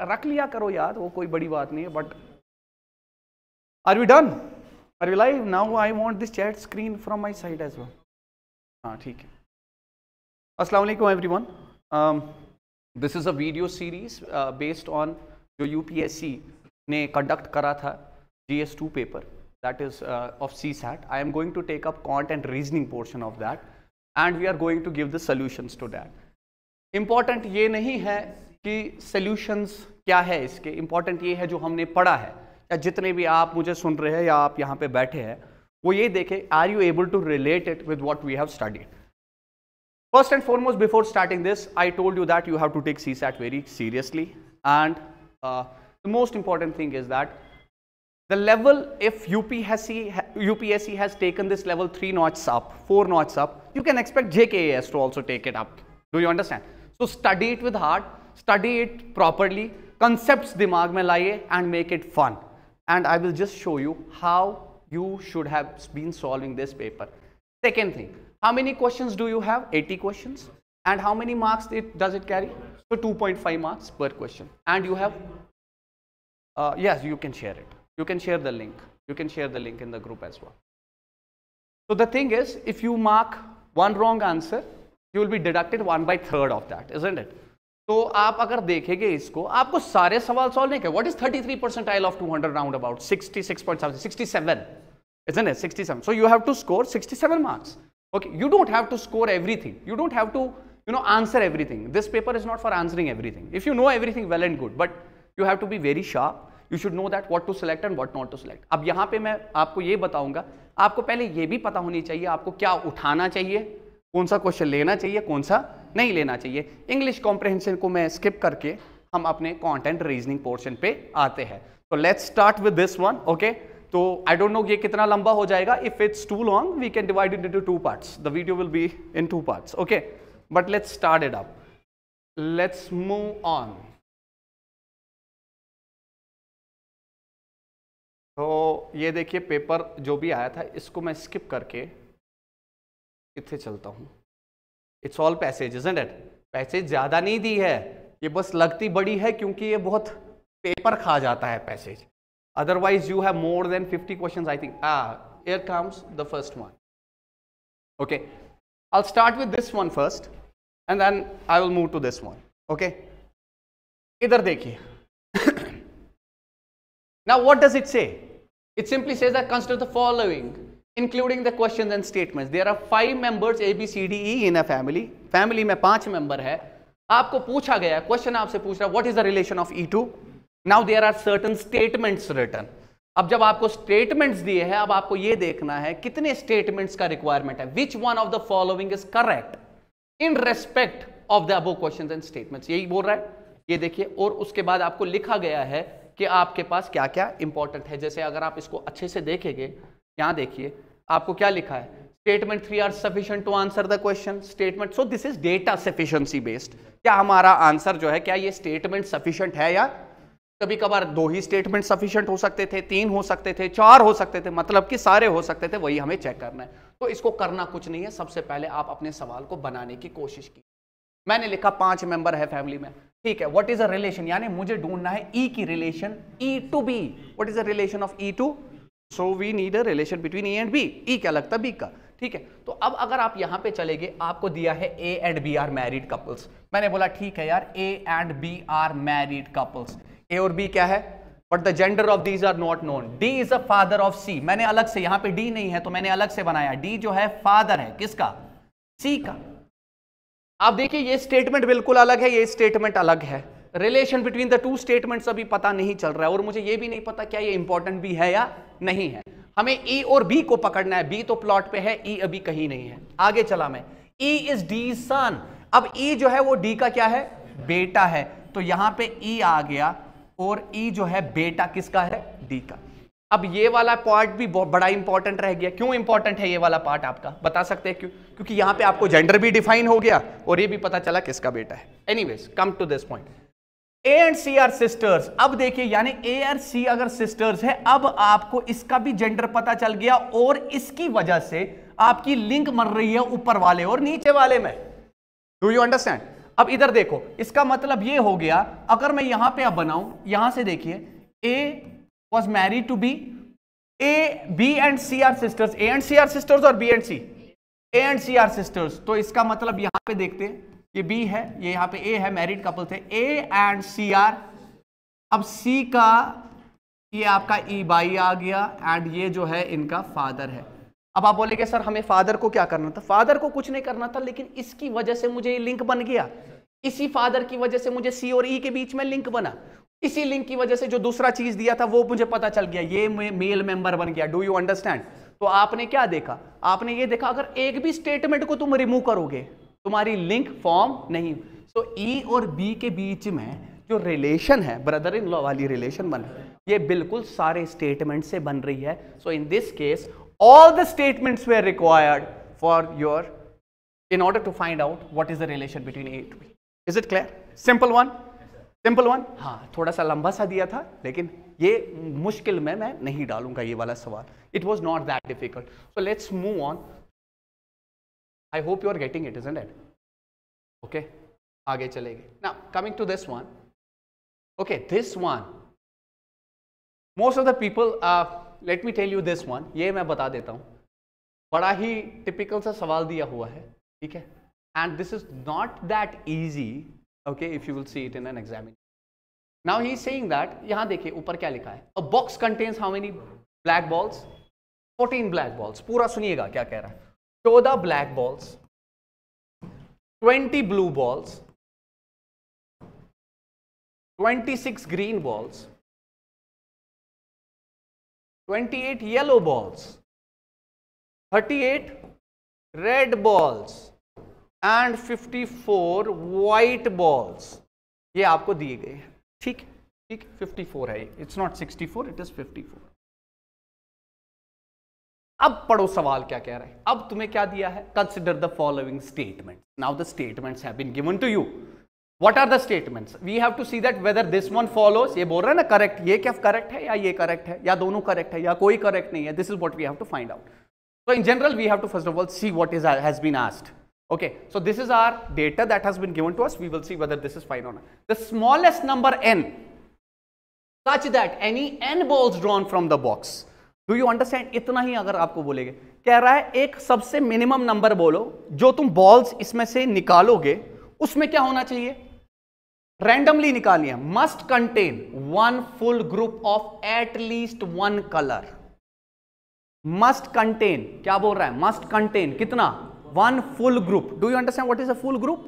रख लिया करो यार वो कोई बड़ी बात नहीं है but are we done are we live now I want this chat screen from my side as well हाँ ठीक है असला everyone this is a video series based on जो यू पी एस सी ने conduct करा था G S two paper that is of CSAT I am going to take up quant and reasoning portion of that and we are going to give the solutions to that important ये नहीं है कि solutions क्या है इसके important ये है जो हमने पढ़ा है या जितने भी आप मुझे सुन रहे हैं या आप यहाँ पे बैठे हैं वो ये देखें are you able to relate it with what we have studied first and foremost before starting this I told you that you have to take CSAT very seriously and the most important thing is that the level if U P S C U P S C has taken this level three notches up four notches up you can expect J K S to also take it up do you understand so study it with heart study it properly, concepts dimag mein laiye and make it fun. And I will just show you how you should have been solving this paper. Second thing, how many questions do you have? 80 questions. And how many marks it, does it carry? So 2.5 marks per question. And you have, uh, yes, you can share it. You can share the link. You can share the link in the group as well. So the thing is, if you mark one wrong answer, you will be deducted 1 by third of that, isn't it? तो आप अगर देखेंगे इसको आपको सारे सवाल solve नहीं करें what is thirty three percent I'll of two hundred round about sixty six seven so you have to score sixty seven marks okay you don't have to score everything you don't have to you know answer everything this paper is not for answering everything if you know everything well and good but you have to be very sharp you should know that what to select and what not to select अब यहां पर मैं आपको ये बताऊंगा आपको पहले यह भी पता होनी चाहिए आपको क्या उठाना चाहिए कौन सा क्वेश्चन लेना चाहिए कौन सा नहीं लेना चाहिए इंग्लिश कॉम्प्रिहेंशन को मैं स्किप करके हम अपने कॉन्टेंट रीजनिंग पोर्शन पे आते हैं तो let's start with this one okay तो आई डोंट नो ये कितना लंबा हो जाएगा if it's too long we can divide it into two parts the video will be in two parts okay but let's start it up let's move on तो ये देखिए paper जो भी आया था इसको मैं स्किप करके इतने चलता हूं it's all passage is and passage ज़्यादा नहीं दी है ये बस लगती बड़ी है क्योंकि ये बहुत पेपर खा जाता है passage otherwise you have more than 50 questions I think here comes the first one okay I start with this one first and then I will move to this one okay इधर देखिए ना what does it say it simply says that consider the following including the question and statement there are five members A B C D E in a family family में पांच member है आपको पूछा गया question आपसे पूछ रहा है what is the relation of E to now there are certain statements written अब जब आपको स्टेटमेंट्स दिए हैं अब आपको यह देखना है कितने स्टेटमेंट्स का रिक्वायरमेंट है which one of the following is correct in respect of the above question and statements यही बोल रहा है ये देखिए और उसके बाद आपको लिखा गया है कि आपके पास क्या क्या इंपॉर्टेंट है जैसे अगर आप इसको अच्छे से देखेंगे यहां देखिए आपको क्या लिखा है statement three are sufficient to answer the question statement so this is data sufficiency based क्या हमारा आंसर जो है क्या ये स्टेटमेंट सफिशियंट है या कभी कभार दो ही स्टेटमेंट सफिशियंट हो सकते थे तीन हो सकते थे चार हो सकते थे मतलब कि सारे हो सकते थे वही हमें चेक करना है तो इसको करना कुछ नहीं है सबसे पहले आप अपने सवाल को बनाने की कोशिश की मैंने लिखा पांच मेंबर है फैमिली में ठीक है व्हाट इज अ रिलेशन यानी मुझे ढूंढना है ई e की relation E to B what is a relation of E to so we need a relation between A and B E क्या लगता है बी का ठीक है तो अब अगर आप यहां पे चले गए आपको दिया है A and B are married couples मैंने बोला ठीक है यार A and B are married couples A और बी क्या है but the gender of these are not known D is a father of C मैंने अलग से यहां पे डी नहीं है तो मैंने अलग से बनाया डी जो है फादर है किसका सी का आप देखिए ये स्टेटमेंट बिल्कुल अलग है ये स्टेटमेंट अलग है relation between the two statements अभी पता नहीं चल रहा है और मुझे ये भी नहीं पता क्या ये इंपॉर्टेंट भी है या नहीं है हमें ई e और बी को पकड़ना है बी तो प्लॉट पे है ई e अभी कहीं नहीं है आगे चला मैं ई इज डी सन अब ई e जो है वो डी का क्या है बेटा है तो यहां पे ई e आ गया और ई e जो है बेटा किसका है डी का अब ये वाला पार्ट भी बड़ा इंपॉर्टेंट रह गया क्यों इंपॉर्टेंट है ये वाला पार्ट आपका बता सकते हैं क्यों क्योंकि यहाँ पे आपको जेंडर भी डिफाइन हो गया और ये भी पता चला किसका बेटा है anyways come to this point A and C are sisters अब देखिए यानी ए आर सी अगर सिस्टर्स है अब आपको इसका भी जेंडर पता चल गया और इसकी वजह से आपकी लिंक मर रही है ऊपर वाले और नीचे वाले में डू यू अंडरस्टैंड अब इधर देखो इसका मतलब ये हो गया अगर मैं यहां पे अब बनाऊं यहां से देखिए A was marry to B A B and C are sisters A and C are sisters और B and C A and C are sisters तो इसका मतलब यहां पे देखते हैं ये बी है ये यहाँ पे ए है मैरिड कपल थे ए एंड सी आर अब सी का ये आपका ई e बाई आ गया एंड ये जो है इनका फादर है अब आप बोलेगे सर हमें फादर को क्या करना था फादर को कुछ नहीं करना था लेकिन इसकी वजह से मुझे ये लिंक बन गया इसी फादर की वजह से मुझे सी और ई e के बीच में लिंक बना इसी लिंक की वजह से जो दूसरा चीज दिया था वो मुझे पता चल गया ये मेल मेंबर बन गया डू यू अंडरस्टैंड तो आपने क्या देखा आपने ये देखा अगर एक भी स्टेटमेंट को तुम रिमूव करोगे तुम्हारी लिंक फॉर्म नहीं सो ई e और बी के बीच में जो रिलेशन है ब्रदर इन लॉ वाली रिलेशन बन ये बिल्कुल सारे स्टेटमेंट से बन रही है so in this case all the statements they required for your in order to find out what is the relation between A to B is it clear simple one simple one हाँ थोड़ा सा लंबा सा दिया था लेकिन ये मुश्किल में मैं नहीं डालूंगा ये वाला सवाल it was not that difficult so let's move on I hope you are getting it is and at okay आगे चले गए ना coming to this one okay this one most of the people let me tell you this one ये मैं बता देता हूँ बड़ा ही टिपिकल सा सवाल दिया हुआ है ठीक है and this is not that easy okay if you will see it in an examine now he saying that यहाँ देखिए ऊपर क्या लिखा है a box contains how many black balls 14 black balls पूरा सुनिएगा क्या कह रहा है चौदह black balls twenty blue balls twenty six green balls twenty eight yellow balls thirty eight red balls and fifty four white balls ये आपको दिए गए हैं ठीक ठीक 54 है इट्स नॉट 64 इट इज 54 अब पढ़ो सवाल क्या कह रहे हैं अब तुम्हें क्या दिया है consider the following statement now the statement given to you what are the statements we have to see that whether this one ये बोल रहा है ना करेक्ट ये क्या करेक्ट है या ये करेक्ट है या दोनों करेक्ट है या कोई करेक्ट नहीं है this is what we have to find out so in general we have to first of all see what is has been asked okay so this is our data that has been given to us we will see whether this is fine or not the smallest number n such that any n balls drawn from the box do you understand इतना ही अगर आपको बोलेंगे कह रहा है एक सबसे मिनिमम नंबर बोलो जो तुम बॉल्स इसमें से निकालोगे उसमें क्या होना चाहिए रैंडमली निकालिए must contain one full group of at least one colour must contain क्या बोल रहा है मस्ट कंटेन कितना one full group do you understand what is a full group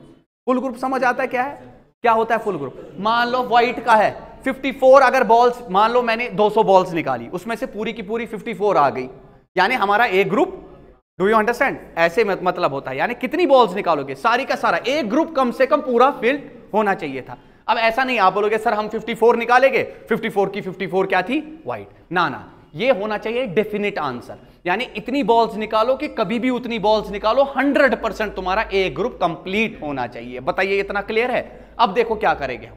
full group समझ आता है क्या है क्या होता है फुल ग्रुप मान लो व्हाइट का है 54 अगर बॉल्स मान लो मैंने 200 बॉल्स निकाली उसमें से पूरी की पूरी 54 आ गई यानी हमारा एक ग्रुप डू यू अंडरस्टैंड ऐसे मतलब होता है यानी कितनी बॉल्स निकालोगे सारी का सारा एक ग्रुप कम से कम पूरा फील्ड होना चाहिए था अब ऐसा नहीं आप बोलोगे सर हम 54 निकालेंगे 54 की 54 क्या थी वाइट ना ना ये होना चाहिए डेफिनेट आंसर यानी इतनी बॉल्स निकालो कि कभी भी उतनी बॉल्स निकालो 100 परसेंट तुम्हारा ए ग्रुप कंप्लीट होना चाहिए बताइए इतना क्लियर है अब देखो क्या करेंगे हम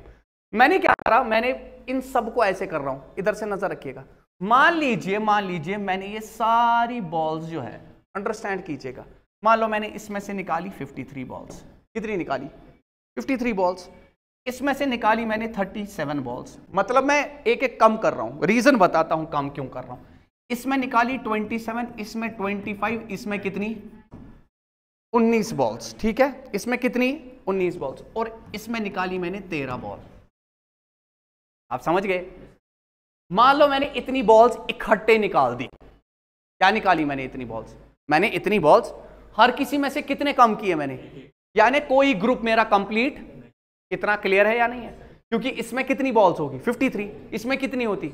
मैंने क्या करा मैंने इन सबको ऐसे कर रहा हूं इधर से नजर रखिएगा मान लीजिए मान लीजिए मैंने ये सारी बॉल्स जो है अंडरस्टैंड कीजिएगा मान लो मैंने इसमें से निकाली 53 बॉल्स कितनी निकाली 53 बॉल्स इसमें से निकाली मैंने 37 बॉल्स मतलब मैं एक एक कम कर रहा हूं रीजन बताता हूं कम क्यों कर रहा हूं इसमें निकाली 27 इसमें 25 इसमें कितनी 19 बॉल्स ठीक है इसमें कितनी 19 बॉल्स और इसमें निकाली मैंने 13 बॉल्स आप समझ गए मान लो मैंने इतनी बॉल्स इकट्ठे निकाल दी क्या निकाली मैंने इतनी बॉल्स मैंने इतनी बॉल्स हर किसी में से कितने कम किए मैंने यानी कोई ग्रुप मेरा कंप्लीट कितना क्लियर है या नहीं है क्योंकि इसमें कितनी बॉल्स होगी 53 इसमें कितनी होती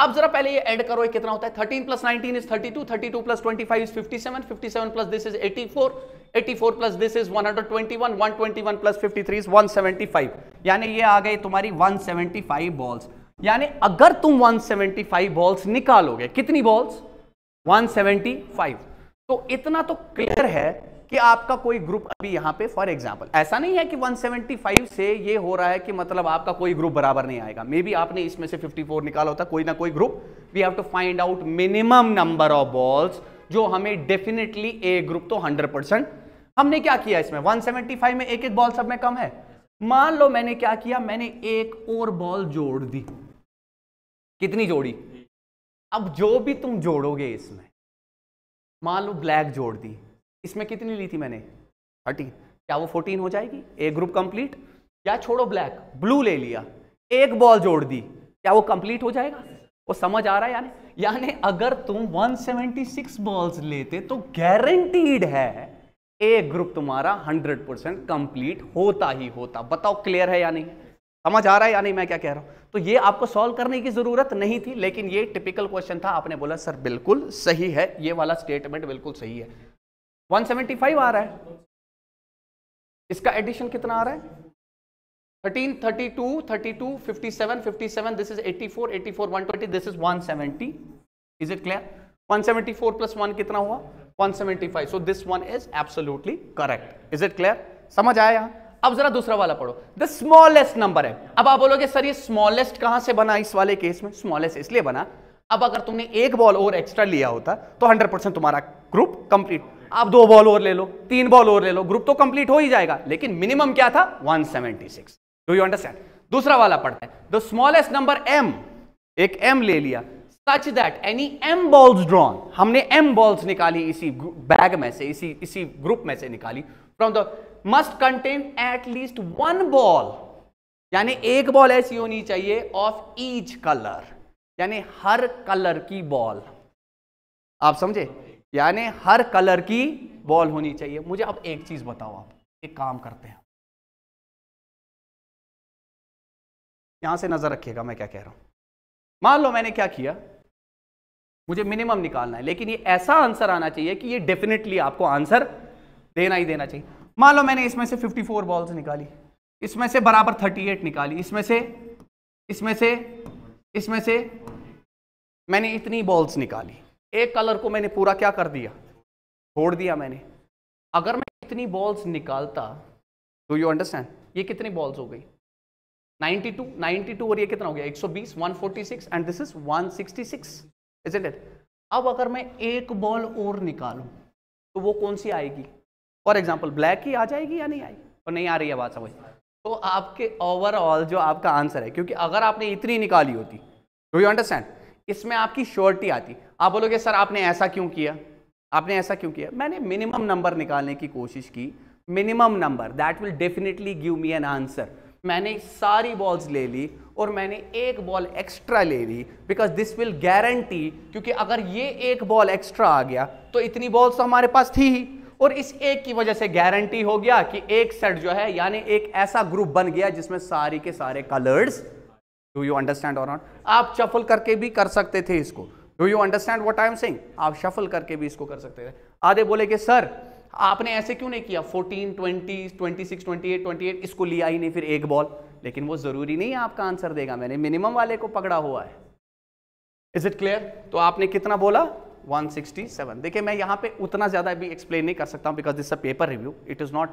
आप जरा पहले ये ऐड करो ये कितना होता है 13 plus 19 is 32 32 plus 25 is 57 57 plus this is 84 84 plus this is 121 121 plus 53 is 175 यानी ये आ गई तुम्हारी 175 बॉल्स यानी अगर तुम 175 बॉल्स निकालोगे कितनी बॉल्स 175 तो इतना तो क्लियर है कि आपका कोई ग्रुप अभी यहां पे फॉर एग्जांपल ऐसा नहीं है कि 175 से ये हो रहा है कि मतलब आपका कोई ग्रुप बराबर नहीं आएगा मे बी आपने इसमें से 54 निकाला होता कोई ना कोई group we have to find out minimum number of balls जो हमें डेफिनेटली ए ग्रुप तो 100 परसेंट हमने क्या किया इसमें 175 में एक एक बॉल सब में कम है मान लो मैंने क्या किया मैंने एक और बॉल जोड़ दी कितनी जोड़ी अब जो भी तुम जोड़ोगे इसमें मान लो ब्लैक जोड़ दी इसमें कितनी ली थी मैंने थर्टी क्या वो फोर्टीन हो जाएगी ए ग्रुप कंप्लीट या छोड़ो ब्लैक ब्लू ले लिया एक बॉल जोड़ दी क्या वो कंप्लीट हो जाएगा वो समझ आ रहा है यानी यानी अगर तुम 176 बॉल्स लेते तो गारंटीड है ए ग्रुप तुम्हारा 100 परसेंट कंप्लीट होता ही होता बताओ क्लियर है या नहीं समझ आ रहा है या नहीं मैं क्या कह रहा हूं तो ये आपको सॉल्व करने की ज़रूरत नहीं थी लेकिन ये टिपिकल क्वेश्चन था आपने बोला सर बिल्कुल सही है ये वाला स्टेटमेंट बिल्कुल सही है 175 आ रहा है इसका एडिशन कितना आ रहा है कितना हुआ समझ आया यहाँ अब जरा दूसरा वाला पढ़ो द स्मॉलेस्ट नंबर है अब आप बोलोगे सर ये स्मॉलेस्ट कहां से बना इस वाले केस में स्मॉलेस्ट इसलिए बना अब अगर तुमने एक बॉल और एक्स्ट्रा लिया होता तो 100 परसेंट तुम्हारा ग्रुप कंप्लीट आप दो बॉल और ले लो तीन बॉल और ले लो ग्रुप तो कंप्लीट हो ही जाएगा लेकिन मिनिमम क्या था 176 डू यू अंडरस्टैंड दूसरा वाला पढ़ते हैं द स्मॉलेस्ट नंबर एम एक एम ले लिया such that any M balls drawn हमने एम बॉल्स निकाली इसी बैग में से इसी इसी ग्रुप में से निकाली from the must contain at least one ball यानी एक बॉल ऐसी होनी चाहिए ऑफ ईच कलर यानी हर कलर की बॉल आप समझे यानी हर कलर की बॉल होनी चाहिए मुझे अब एक चीज बताओ आप एक काम करते हैं यहां से नज़र रखिएगा मैं क्या कह रहा हूं मान लो मैंने क्या किया मुझे मिनिमम निकालना है लेकिन ये ऐसा आंसर आना चाहिए कि ये डेफिनेटली आपको आंसर देना ही देना चाहिए मान लो मैंने इसमें से 54 बॉल्स निकाली इसमें से बराबर 38 निकाली इसमें से इसमें से इसमें से मैंने इतनी बॉल्स निकाली एक कलर को मैंने पूरा क्या कर दिया छोड़ दिया मैंने अगर मैं इतनी बॉल्स निकालता डू यू अंडरस्टैंड ये कितनी बॉल्स हो गई 92 92 और ये कितना हो गया 120 146 एंड दिस इज 166 इट अब अगर मैं एक बॉल और निकालूं तो वो कौन सी आएगी फॉर एग्जांपल ब्लैक ही आ जाएगी या नहीं आएगी और तो नहीं आ रही है बात समझ तो आपके ओवरऑल जो आपका आंसर है क्योंकि अगर आपने इतनी निकाली होती डू यू अंडरस्टैंड इसमें आपकी श्योरिटी आती आप बोलोगे सर आपने ऐसा क्यों किया आपने ऐसा क्यों किया मैंने मिनिमम नंबर निकालने की कोशिश की minimum number that will definitely give me an answer मैंने सारी बॉल्स ले ली और मैंने एक बॉल एक्स्ट्रा ले ली बिकॉज दिस विल गारंटी क्योंकि अगर ये एक बॉल एक्स्ट्रा आ गया तो इतनी बॉल्स तो हमारे पास थी ही और इस एक की वजह से गारंटी हो गया कि एक सेट जो है यानी एक ऐसा ग्रुप बन गया जिसमें सारी के सारे कलर्स डू यू अंडरस्टैंड और नॉट आप शफल करके भी कर सकते थे इसको do you understand what I am saying आप शफल करके भी इसको कर सकते थे आधे बोले कि सर आपने ऐसे क्यों नहीं किया 14, 20, 26, 28, 28 इसको लिया ही नहीं फिर एक बॉल लेकिन वो ज़रूरी नहीं है आपका आंसर देगा मैंने मिनिमम वाले को पकड़ा हुआ है इज इट क्लियर तो आपने कितना बोला 167 देखिए मैं यहां पे उतना ज़्यादा भी एक्सप्लेन नहीं कर सकता हूं because this a paper review it is not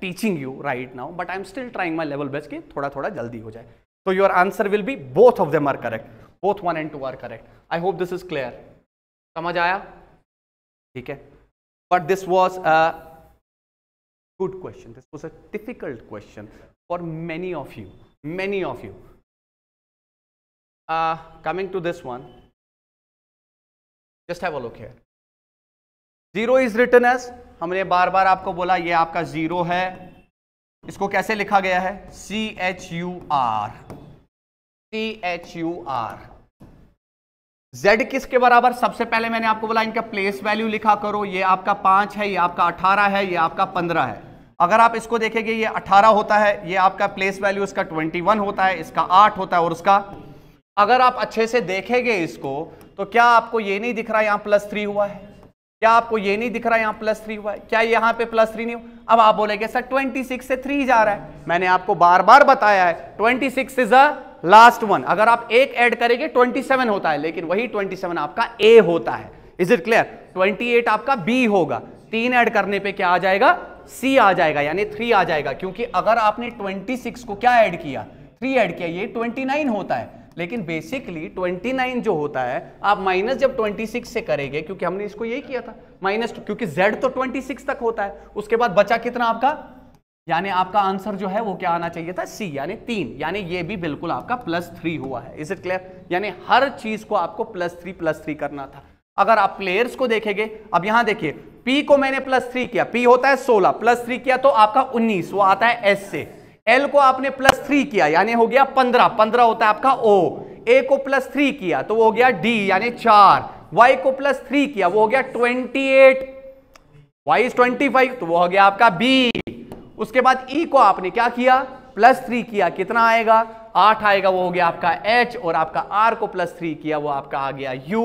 teaching you right now but I am still trying my level best कि थोड़ा थोड़ा जल्दी हो जाए तो your answer will be both of them are correct both one and two are correct I hope this is clear समझ आया ठीक है But this was a good question. This was a difficult question for many of you. Many of you. Uh, coming to this one, just have a look here. zero is written as हमने बार बार आपको बोला ये आपका zero है इसको कैसे लिखा गया है C H U R C H U R z किसके बराबर सबसे पहले मैंने आपको बोला इनका प्लेस वैल्यू लिखा करो ये आपका पांच है ये आपका अठारह है ये आपका पंद्रह है अगर आप इसको देखेंगे ये अठारह होता है ये आपका प्लेस वैल्यू इसका ट्वेंटी वन होता है इसका आठ होता है और उसका अगर आप अच्छे से देखेंगे इसको तो क्या आपको ये नहीं दिख रहा यहाँ प्लस थ्री हुआ है क्या आपको ये नहीं दिख रहा यहाँ प्लस थ्री हुआ है क्या यहाँ पे प्लस थ्री नहीं हुआ अब आप बोलेंगे सर ट्वेंटी सिक्स से थ्री जा रहा है मैंने आपको बार बार बताया है twenty six is a last one अगर आप एक ऐड करेंगे 27 होता है लेकिन वही 27 आपका ए होता है इज इट क्लियर 28 आपका बी होगा तीन ऐड करने पे क्या आ जाएगा सी आ जाएगा यानी थ्री आ जाएगा क्योंकि अगर आपने 26 को क्या ऐड किया थ्री ऐड किया ये 29 होता है लेकिन बेसिकली 29 जो होता है आप माइनस जब 26 से करेंगे क्योंकि हमने इसको यही किया था माइनस क्योंकि जेड तो 26 तक होता है उसके बाद बचा कितना आपका यानी आपका आंसर जो है वो क्या आना चाहिए था सी यानी तीन यानी ये भी बिल्कुल आपका प्लस थ्री हुआ है इज इट क्लियर यानी हर चीज को आपको प्लस थ्री प्लस थ्री करना था अगर आप प्लेयर्स को देखेंगे अब यहां देखिए पी को मैंने प्लस थ्री किया पी होता है सोलह प्लस थ्री किया तो आपका उन्नीस वो आता है एस से एल को आपने प्लस थ्री किया यानी हो गया पंद्रह पंद्रह होता है आपका ओ ए को प्लस थ्री किया तो वो हो गया डी यानी चार वाई को प्लस थ्री किया वो हो गया twenty eight Y is twenty five तो वो हो गया आपका बी उसके बाद ई e को आपने क्या किया प्लस थ्री किया कितना आएगा आठ आएगा वो हो गया आपका एच और आपका आर को प्लस थ्री किया वो आपका आ गया you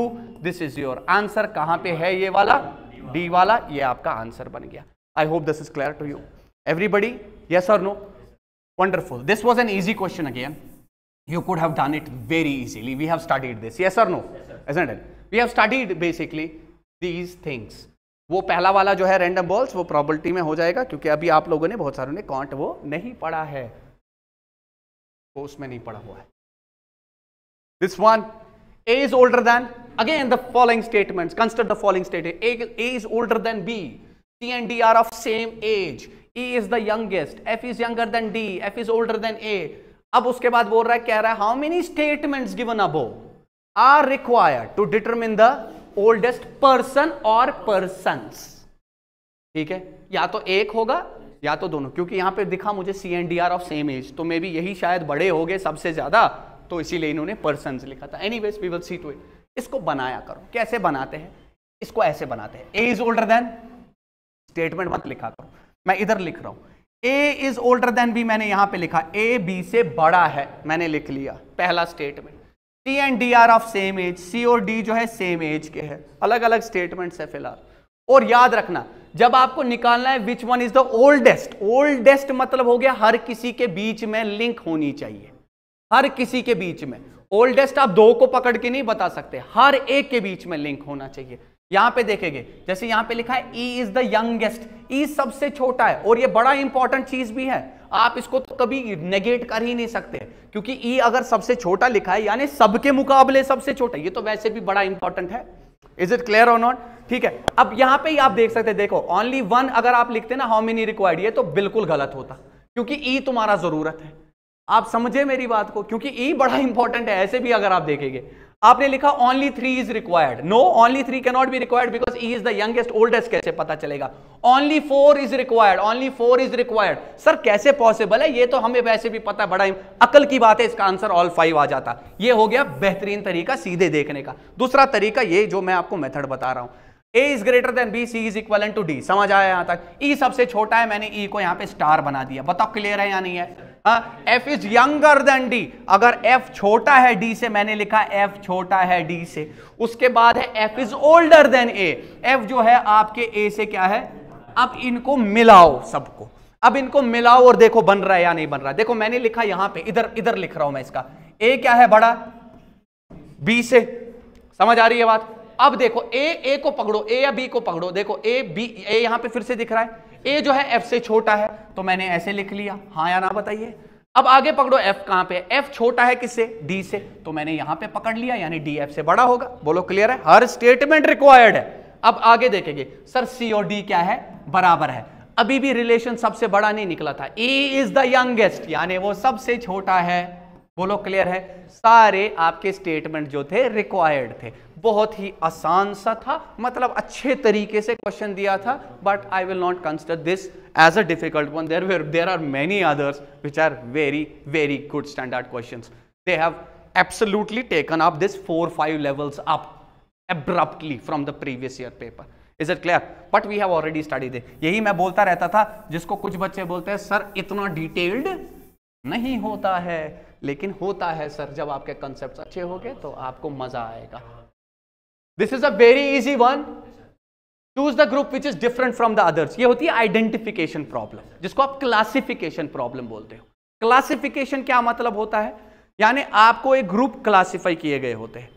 this is your answer कहां पे है ये वाला डी वाला ये आपका आंसर बन गया I hope this is clear to you everybody yes or no wonderful this was an easy question again you could have done it very easily we have studied this yes or no as and we have studied basically these things वो पहला वाला जो है random balls वो probability में हो जाएगा क्योंकि अभी आप लोगों ने बहुत सारे ने कॉन्ट वो नहीं पढ़ा है वो उसमें नहीं पढ़ा हुआ है this one A is older than again the following statement consider the following statement A is older than B C and D are of same age E is the youngest F is younger than D F is older than A अब उसके बाद बोल रहा है कह रहा है how many statement given above are required to determine the oldest person और पर्सन ठीक है या तो एक होगा या तो दोनों क्योंकि यहां पे दिखा मुझे C and D are of same age तो मे बी यही शायद बड़े हो गए सबसे ज़्यादा तो इसीलिए इन्होंने पर्सन लिखा था anyways we will see to it इसको बनाया करो कैसे बनाते हैं इसको ऐसे बनाते हैं A is older than statement मत लिखा करो मैं इधर लिख रहा हूं A is older than B मैंने यहां पे लिखा ए बी से बड़ा है मैंने लिख लिया पहला statement T and D are of same age C और डी जो है सेम एज के हैं अलग अलग स्टेटमेंट्स है फिलहाल और याद रखना जब आपको निकालना है which one is the oldest oldest मतलब हो गया हर किसी के बीच में लिंक होनी चाहिए हर किसी के बीच में ओल्डेस्ट आप दो को पकड़ के नहीं बता सकते हर एक के बीच में लिंक होना चाहिए यहां पे देखेंगे जैसे यहां पे लिखा है E is the youngest E सबसे छोटा है और ये बड़ा इंपॉर्टेंट चीज भी है आप इसको तो कभी नेगेट कर ही नहीं सकते क्योंकि ई अगर सबसे छोटा लिखा है यानी सबके मुकाबले सबसे छोटा ये तो वैसे भी बड़ा इंपॉर्टेंट है इज इट क्लियर और नॉट ठीक है अब यहां पे ही आप देख सकते हैं देखो ओनली वन अगर आप लिखते ना हाउ मेनी रिक्वायर्ड ये तो बिल्कुल गलत होता क्योंकि ई तुम्हारा जरूरत है आप समझे मेरी बात को क्योंकि ई बड़ा इंपॉर्टेंट है ऐसे भी अगर आप देखेंगे आपने लिखा only three is required no only three cannot be required because E is the youngest oldest कैसे पता चलेगा only four is required only four is required sir कैसे पॉसिबल है ये तो हमें वैसे भी पता बड़ा अकल की बात है इसका आंसर ऑल फाइव आ जाता ये हो गया बेहतरीन तरीका सीधे देखने का दूसरा तरीका ये जो मैं आपको मेथड बता रहा हूं A is greater than B C is equal to D समझ आया यहां तक ई e सबसे छोटा है मैंने ई e को यहां पे स्टार बना दिया बताओ क्लियर है या नहीं है F is younger than D अगर एफ छोटा है डी से मैंने लिखा एफ छोटा है डी से उसके बाद है F is older than A F जो है आपके ए से क्या है अब इनको मिलाओ सबको अब इनको मिलाओ और देखो बन रहा है या नहीं बन रहा है देखो मैंने लिखा यहां पे इधर इधर लिख रहा हूं मैं इसका ए क्या है बड़ा बी से समझ आ रही है बात अब देखो ए ए को पकड़ो ए या बी को पकड़ो देखो ए बी ए यहां पे फिर से दिख रहा है ए जो है एफ से छोटा है तो मैंने ऐसे लिख लिया हाँ या ना बताइए अब आगे पकड़ो एफ कहां पे एफ छोटा है किससे डी से तो मैंने यहां पे पकड़ लिया यानी डी एफ से बड़ा होगा बोलो क्लियर है हर स्टेटमेंट रिक्वायर्ड है अब आगे देखेंगे सर सी और डी क्या है बराबर है अभी भी रिलेशन सबसे बड़ा नहीं निकला था ए इज द यंगेस्ट यानी वो सबसे छोटा है बोलो क्लियर है सारे आपके स्टेटमेंट जो थे रिक्वायर्ड थे बहुत ही आसान सा था मतलब अच्छे तरीके से क्वेश्चन दिया था but I will not consider this as a difficult one there where there are many others which are very very good standard question they have absolutely taken up this four five levels up abruptly from the previous year paper is it clear but we have already study they यही मैं बोलता रहता था जिसको कुछ बच्चे बोलते हैं सर इतना डिटेल्ड नहीं होता है लेकिन होता है सर जब आपके कंसेप्ट अच्छे हो गए तो आपको मजा आएगा this is a very easy one choose the group which is different from the others ये होती है आइडेंटिफिकेशन प्रॉब्लम जिसको आप क्लासिफिकेशन प्रॉब्लम बोलते हो क्लासिफिकेशन क्या मतलब होता है यानी आपको एक ग्रुप क्लासिफाई किए गए होते हैं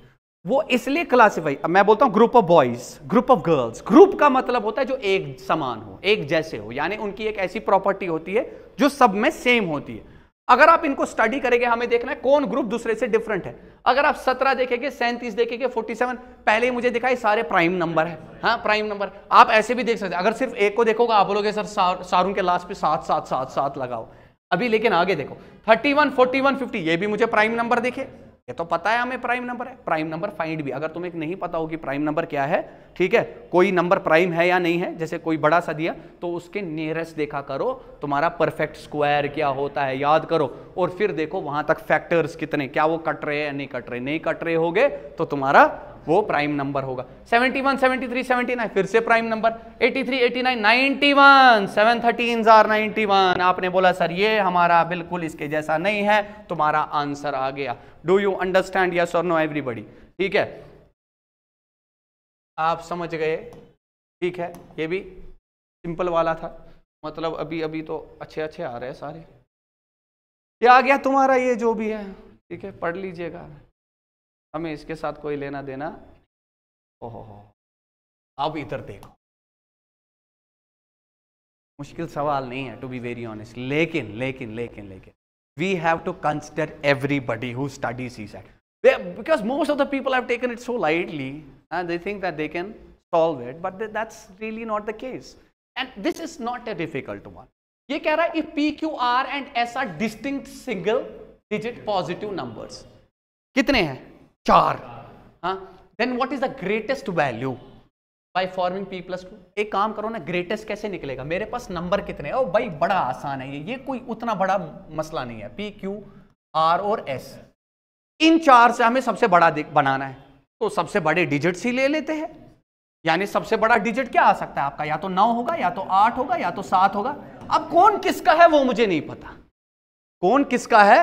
वो इसलिए क्लासिफाई मैं बोलता हूं group of boys group of girls group का मतलब होता है जो एक समान हो एक जैसे हो यानी उनकी एक ऐसी प्रॉपर्टी होती है जो सब में सेम होती है अगर आप इनको स्टडी करेंगे हमें देखना है कौन ग्रुप दूसरे से डिफरेंट है अगर आप सत्रह देखेंगे सैंतीस देखेंगे फोर्टी सेवन पहले ही मुझे दिखाई सारे प्राइम नंबर है हाँ प्राइम नंबर आप ऐसे भी देख सकते हैं अगर सिर्फ एक को देखोगे आप बोलोगे सर सारून के लास्ट पे सात सात सात सात लगाओ अभी लेकिन आगे देखो thirty one forty one fifty ये भी मुझे प्राइम नंबर देखे ये तो पता है हमें प्राइम नंबर है प्राइम नंबर फाइंड भी अगर तुम्हें नहीं पता हो कि प्राइम नंबर क्या है ठीक है कोई नंबर प्राइम है या नहीं है जैसे कोई बड़ा सा दिया तो उसके नियरेस्ट देखा करो तुम्हारा परफेक्ट स्क्वायर क्या होता है याद करो और फिर देखो वहां तक फैक्टर्स कितने क्या वो कट रहे हैं नहीं कट रहे नहीं कट रहे होगे तो तुम्हारा वो प्राइम नंबर होगा 71, 73, 79 फिर से प्राइम नंबर 83, 89, 91, 7, 13, 91 आपने बोला सर ये हमारा बिल्कुल इसके जैसा नहीं है तुम्हारा आंसर आ गया do you understand yes or no everybody ठीक है आप समझ गए ठीक है ये भी सिंपल वाला था मतलब अभी अभी तो अच्छे अच्छे आ रहे हैं सारे ये आ गया तुम्हारा ये जो भी है ठीक है पढ़ लीजिएगा हमें इसके साथ कोई लेना देना ओहो अब इधर देखो मुश्किल सवाल नहीं है टू बी वेरी ऑनेस्ट लेकिन लेकिन लेकिन लेकिन we have to consider everybody who studies E set because most of the people have taken it so lightly and they think that they can solve it but that's really not the case and this is not a difficult one ये कह रहा है if P Q R and S are distinct single digit positive numbers कितने हैं चार हाँ then what is the greatest value by forming P plus two एक काम करो ना ग्रेटेस्ट कैसे निकलेगा मेरे पास नंबर कितने ओ भाई बड़ा आसान है ये ये कोई उतना बड़ा मसला नहीं है पी क्यू आर और एस इन चार से हमें सबसे बड़ा बनाना है तो सबसे बड़े डिजिट्स ही ले लेते हैं यानी सबसे बड़ा डिजिट क्या आ सकता है आपका या तो नौ होगा या तो आठ होगा या तो सात होगा अब कौन किसका है वो मुझे नहीं पता कौन किसका है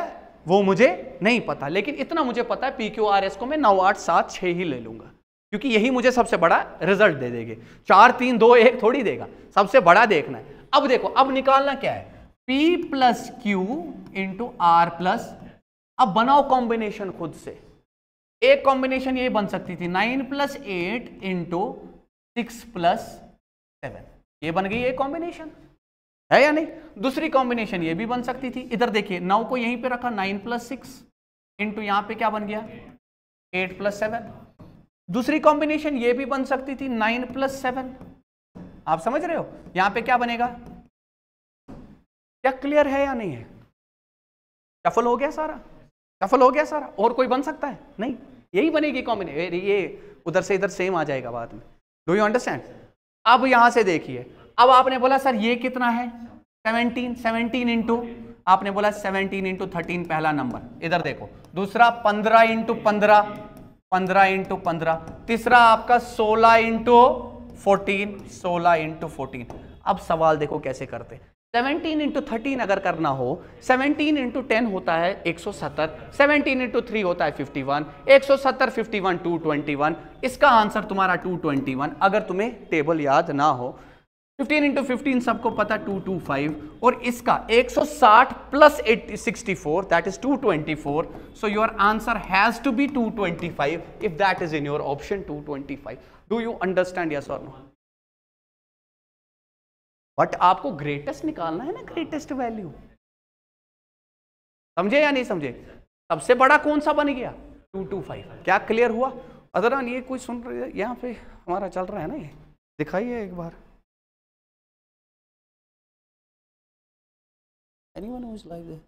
वो मुझे नहीं पता लेकिन इतना मुझे पता है पी क्यू आर एस को मैं नौ आठ सात छः ही ले लूंगा क्योंकि यही मुझे सबसे बड़ा रिजल्ट दे देगी चार तीन दो एक थोड़ी देगा सबसे बड़ा देखना है अब देखो अब निकालना क्या है P plus Q into R plus अब बनाओ कॉम्बिनेशन खुद से एक कॉम्बिनेशन ये बन सकती थी nine plus eight into six plus seven ये बन गई एक कॉम्बिनेशन है या नहीं दूसरी कॉम्बिनेशन ये भी बन सकती थी इधर देखिए नौ को यहीं पे रखा नाइन प्लस सिक्स इंटू यहां पर क्या बन गया एट प्लस सेवन दूसरी कॉम्बिनेशन ये भी बन सकती थी नाइन प्लस सेवन आप समझ रहे हो यहां पे क्या बनेगा क्या क्लियर है या नहीं है सफल हो गया सारा सफल हो गया सारा और कोई बन सकता है नहीं यही बनेगी कॉम्बिनेशन ये उधर से इधर सेम आ जाएगा बाद में डू यू अंडरस्टैंड अब यहां से देखिए अब आपने बोला सर ये कितना है सेवनटीन सेवनटीन इंटू आपने बोला सेवनटीन इंटू थर्टीन पहला नंबर इधर देखो दूसरा पंद्रह इंटू पंद्रह पंद्रह इंटू पंद्रह तीसरा आपका सोलह इंटू फोर्टीन सोलह इंटू फोर्टीन अब सवाल देखो कैसे करते सेवनटीन इंटू थर्टीन अगर करना हो सेवनटीन इंटू टेन होता है एक सौ सत्तर सेवनटीन इंटू थ्री होता है फिफ्टी वन एक सौ सत्तर fifty one two twenty one इसका आंसर तुम्हारा टू ट्वेंटी वन अगर तुम्हें टेबल याद ना हो फिफ्टीन इंटू फिफ्टीन सबको पता टू टू फाइव और इसका एक सौ साठ plus 64 that is two twenty four so your answer has to be two twenty five if that is in your option two twenty five do you understand yes or no but आपको greatest निकालना है ना greatest value समझे या नहीं समझे सबसे बड़ा कौन सा बन गया टू टू फाइव क्या क्लियर हुआ अदरान ये कोई सुन रहे यहाँ पे हमारा चल रहा है ना ये दिखाइए एक बार Anyone who is live there?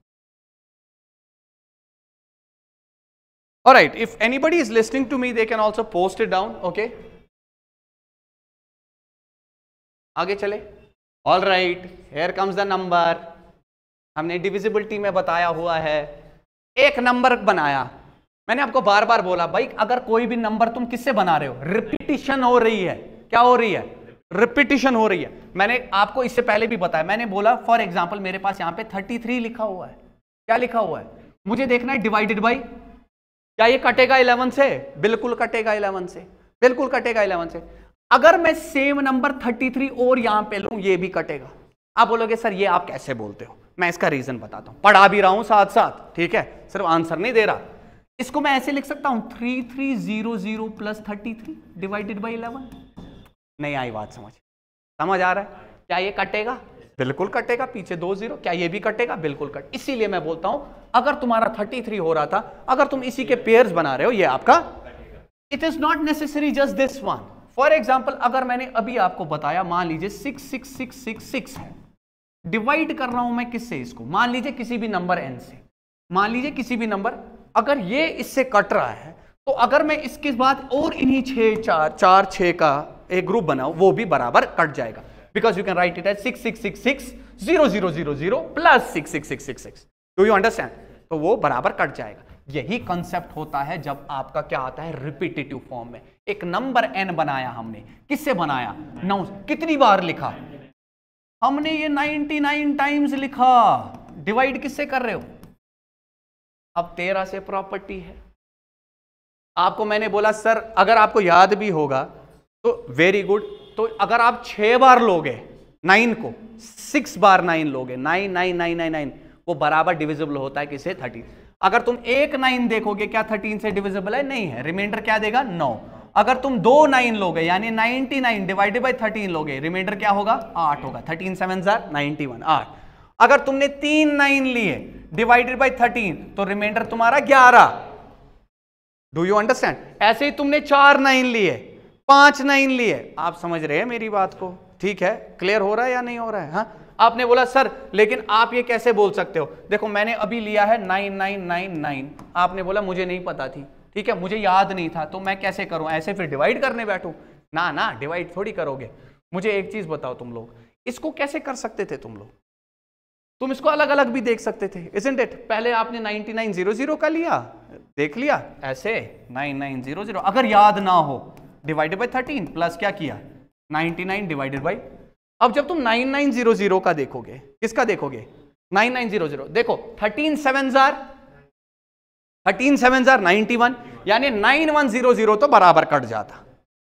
All right, if anybody is listening to me, they can also post it down, okay? आगे चले all right here comes the number हमने डिविजिबिलिटी में बताया हुआ है एक नंबर बनाया मैंने आपको बार बार बोला भाई अगर कोई भी नंबर तुम किससे बना रहे हो रिपीटिशन हो रही है क्या हो रही है रिपीटिशन हो रही है मैंने आपको इससे पहले भी बताया मैंने बोला फॉर एग्जाम्पल मेरे पास यहाँ पे 33 लिखा हुआ है क्या लिखा हुआ है मुझे देखना है डिवाइडेड बाई क्या ये कटेगा 11 से बिल्कुल कटेगा 11 से बिल्कुल कटेगा 11 से अगर मैं सेम नंबर 33 और यहां पे लू ये भी कटेगा आप बोलोगे सर ये आप कैसे बोलते हो मैं इसका रीजन बताता हूं पढ़ा भी रहा हूं साथ साथ ठीक है सिर्फ आंसर नहीं दे रहा इसको मैं ऐसे लिख सकता हूं three three zero zero plus thirty three divided by eleven नहीं आई बात समझ समझ आ रहा है क्या ये कटेगा बिल्कुल कटेगा पीछे दो जीरो क्या ये भी कटेगा बिल्कुल कट इसीलिए मैं बोलता हूं अगर तुम्हारा थर्टी थ्री हो रहा था अगर तुम इसी के पेयर बना रहे हो ये आपका it is not necessary just this one for example अगर मैंने अभी आपको बताया मान लीजिए six six six six six है डिवाइड कर रहा हूं मैं किससे इसको मान लीजिए किसी भी नंबर एन से मान लीजिए किसी भी नंबर अगर ये इससे कट रहा है तो अगर मैं इसके बाद और इन्हीं छः चार चार छः का एक ग्रुप बनाओ वो भी बराबर कट जाएगा because you can write it as six six six six zero zero zero zero plus six six six six six do you understand तो वो बराबर कट जाएगा यही कंसेप्ट होता है जब आपका क्या आता है रिपीटेटिव फॉर्म में एक नंबर एन बनाया हमने किससे बनाया नौ कितनी बार लिखा हमने ये 99 टाइम्स लिखा डिवाइड किससे कर रहे हो अब तेरह से प्रॉपर्टी है आपको मैंने बोला सर अगर आपको याद भी होगा तो वेरी गुड तो अगर आप छह बार लोगे नाइन को सिक्स बार नाइन लोगे nine nine nine nine nine वो बराबर डिविजिबल होता है किसे थर्टीन अगर तुम एक नाइन देखोगे क्या थर्टीन से डिविजिबल है नहीं है रिमाइंडर क्या देगा नौ अगर तुम दो नाइन लोगे यानी ninety nine divided by thirteen लोगे रिमाइंडर क्या होगा आठ होगा थर्टीन सेवन जार नाइनटी वन आठ अगर तुमने तीन नाइन लिए डिवाइडेड बाई थर्टीन तो रिमाइंडर तुम्हारा ग्यारह डू यू अंडरस्टैंड ऐसे ही तुमने चार नाइन लिए पांच नाइन लिए आप समझ रहे हैं मेरी बात को ठीक है क्लियर हो रहा है या नहीं हो रहा है हा? आपने बोला सर लेकिन आप ये कैसे बोल सकते हो देखो मैंने अभी लिया है नाइन नाइन नाइन नाइन आपने बोला मुझे नहीं पता थी ठीक है मुझे याद नहीं था तो मैं कैसे करूं ऐसे फिर डिवाइड करने बैठू ना ना डिवाइड थोड़ी करोगे मुझे एक चीज बताओ तुम लोग इसको कैसे कर सकते थे तुम लोग तुम इसको अलग अलग भी देख सकते थे इजेंट इट पहले आपने नाइनटी का लिया देख लिया ऐसे नाइन अगर याद ना हो डिवाइडेड बाई थर्टीन प्लस क्या किया नाइनटी नाइन डिवाइडेड बाई अब जब तुम नाइन नाइन जीरो जीरो का देखोगे किसका देखोगे नाइन नाइन जीरो जीरो देखो थर्टीन सेवन जार थर्टीन सेवन जार नाइनटी वन यानी नाइन वन जीरो जीरो तो बराबर कट जाता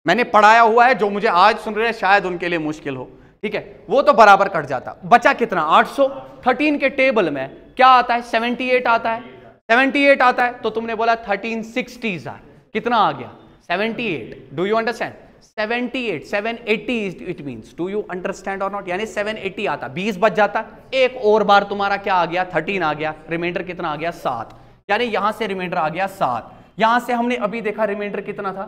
मैंने पढ़ाया हुआ है जो मुझे आज सुन रहे हैं शायद उनके लिए मुश्किल हो ठीक है वो तो बराबर कट जाता बचा कितना 800 13 के टेबल में क्या आता है 78 आता है 78 आता है तो तुमने बोला 1360 जार कितना आ गया 78 do you understand 78 780 it means do you understand और नॉट यानी 780 आता 20 बच जाता एक और बार तुम्हारा क्या आ गया 13 आ गया रिमाइंडर कितना आ गया सात यानी यहां से रिमाइंडर आ गया सात यहां से हमने अभी देखा रिमाइंडर कितना था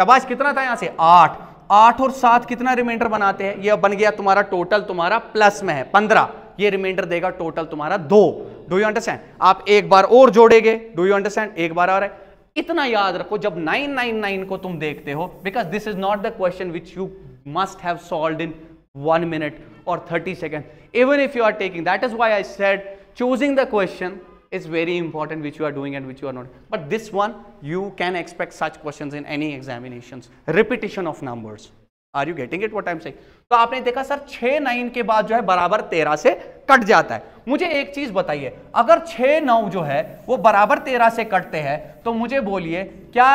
शबाज कितना था यहां से आठ आठ और सात कितना रिमाइंडर बनाते हैं यह बन गया तुम्हारा टोटल तुम्हारा प्लस में है पंद्रह ये रिमाइंडर देगा टोटल तुम्हारा दो डू यू अंडरस्टैंड आप एक बार और जोड़ेंगे डू यू अंडरस्टैंड एक बार और है इतना याद रखो जब 999 को तुम देखते हो because this is not the question which you must have solve in one minute और thirty second even if you are taking that is why I set choosing the question is very important which you are doing and which you are not but this one you can expect such question in any examination repetition of numbers are you getting it what I am saying तो आपने देखा sir छह nine के बाद जो है बराबर तेरह से कट जाता है मुझे एक चीज़ बताइए अगर छह नौ जो है वो बराबर तेरह से कटते हैं तो मुझे बोलिए क्या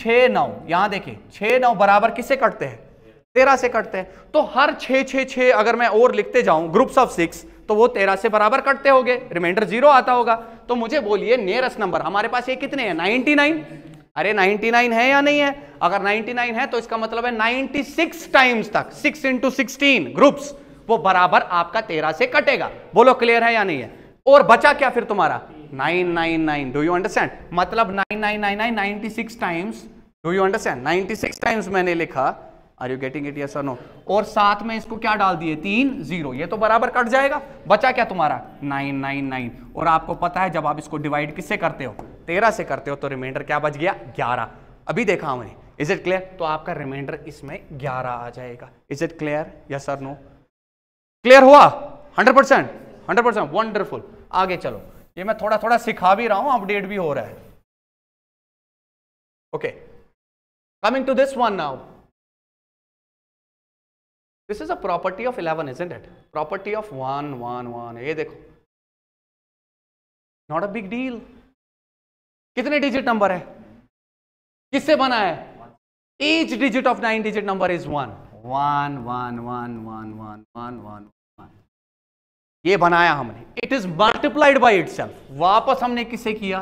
छह नौ यहां देखिए छः नौ बराबर किससे कटते हैं तेरह से कटते हैं तो हर छे छः छः अगर मैं और लिखते जाऊं ग्रुप्स ऑफ सिक्स तो वो तेरह से बराबर कटते होंगे रिमाइंडर जीरो आता होगा तो मुझे बोलिए नियरेस्ट नंबर हमारे पास ये कितने हैं नाइन्टी नाइन अरे 99 है या नहीं है अगर 99 है तो इसका मतलब है 96 टाइम्स तक 6 इंटू सिक्सटीन ग्रुप्स वो बराबर आपका तेरह से कटेगा बोलो क्लियर है या नहीं है और बचा क्या फिर तुम्हारा 999 डू यू अंडरस्टैंड मतलब 9999 96 times do you understand 96 times मैंने लिखा are you getting it yes or no और साथ में इसको क्या डाल दिए तीन जीरो ये तो बराबर कट जाएगा बचा क्या तुम्हारा नाइन नाइन नाइन और आपको पता है जब आप इसको डिवाइड किससे करते हो तेरह से करते हो तो रिमाइंडर क्या बच गया ग्यारह अभी देखा हमने इज इट क्लियर तो आपका रिमाइंडर इसमें ग्यारह आ जाएगा इज इट क्लियर या सर नो क्लियर हुआ hundred percent hundred percent wonderful आगे चलो ये मैं थोड़ा थोड़ा सिखा भी रहा हूं अपडेट भी हो रहा है okay coming to this one now this is a property of eleven isn't it property of one one one ये देखो नॉट अ बिग डील कितने डिजिट नंबर है किससे बना है each digit of nine digit number is one one one one one one one one one ये बनाया हमने it is multiplied by it वापस हमने किसे किया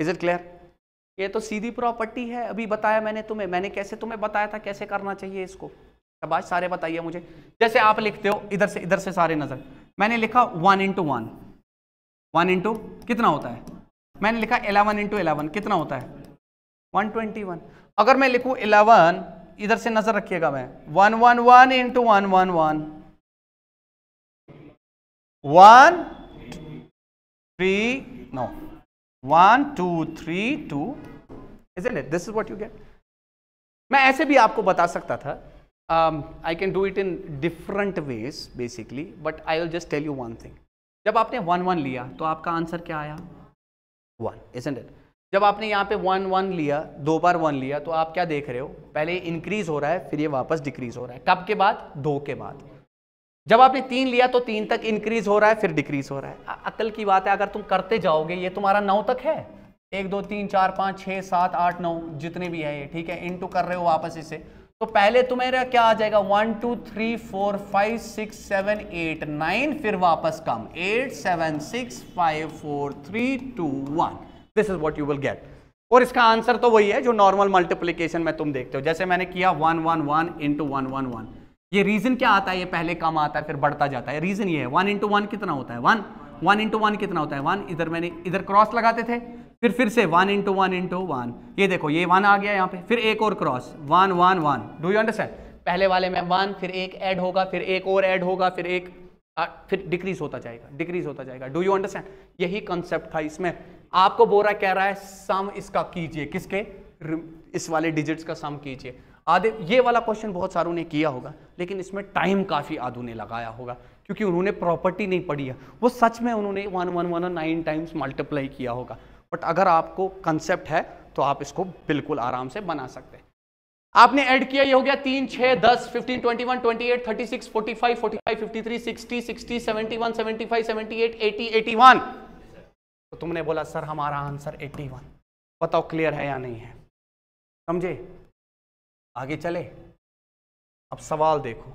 इज इट क्लियर ये तो सीधी प्रॉपर्टी है अभी बताया मैंने तुम्हें मैंने कैसे तुम्हें बताया था कैसे करना चाहिए इसको शाबाश सारे बताइए मुझे जैसे आप लिखते हो इधर से इधर से सारे नजर मैंने लिखा one into one one into कितना होता है मैंने लिखा एलेवन इंटू एलेवन कितना होता है वन ट्वेंटी वन अगर मैं लिखू इलेवन इधर से नजर रखिएगा मैं one one one into one one one one three no one two three two is it this is what you get मैं ऐसे भी आपको बता सकता था I can do it in different ways basically but I will just tell you one thing जब आपने one one लिया तो आपका आंसर क्या आया वन इज इट जब आपने यहाँ पे वन वन लिया दो बार वन लिया तो आप क्या देख रहे हो पहले इंक्रीज हो रहा है फिर ये वापस डिक्रीज हो रहा है कब के बाद दो के बाद जब आपने तीन लिया तो तीन तक इंक्रीज हो रहा है फिर डिक्रीज हो रहा है अकल की बात है अगर तुम करते जाओगे ये तुम्हारा नौ तक है एक दो तीन चार पाँच छः सात आठ नौ जितने भी है ये ठीक है इन कर रहे हो वापस इसे तो पहले तुम्हें क्या आ जाएगा one two three four five six seven eight nine फिर वापस कम eight seven six five four three two one this is what you will get और इसका आंसर तो वही है जो नॉर्मल मल्टीप्लीकेशन में तुम देखते हो जैसे मैंने किया one one one into one one one ये रीजन क्या आता है ये पहले कम आता है फिर बढ़ता जाता है रीजन ये है वन इंटू वन कितना होता है वन वन इंटू वन कितना होता है वन इधर मैंने इधर क्रॉस लगाते थे फिर फिर से one into one into one ये देखो ये वन आ गया यहाँ पे फिर एक और cross one one one do you understand पहले वाले में वन फिर एक ऐड होगा फिर एक और ऐड होगा फिर एक आ, फिर डिक्रीज होता जाएगा डिक्रीज होता जाएगा डू यू अंडरस्टैंड यही कंसेप्ट था इसमें आपको बोरा कह रहा है सम इसका कीजिए किसके इस वाले डिजिट्स का सम कीजिए आधे ये वाला क्वेश्चन बहुत सारों ने किया होगा लेकिन इसमें टाइम काफ़ी आधु ने लगाया होगा क्योंकि उन्होंने प्रॉपर्टी नहीं पढ़ी है वो सच में उन्होंने one one one nine times multiply किया होगा बट अगर आपको कंसेप्ट है तो आप इसको बिल्कुल आराम से बना सकते हैं आपने ऐड किया ये हो गया तीन छह दस fifteen twenty one twenty eight thirty six forty five forty five fifty three sixty sixty seventy one seventy five seventy eight eighty eighty one तो तुमने बोला सर हमारा आंसर एटी वन बताओ क्लियर है या नहीं है समझे आगे चले अब सवाल देखो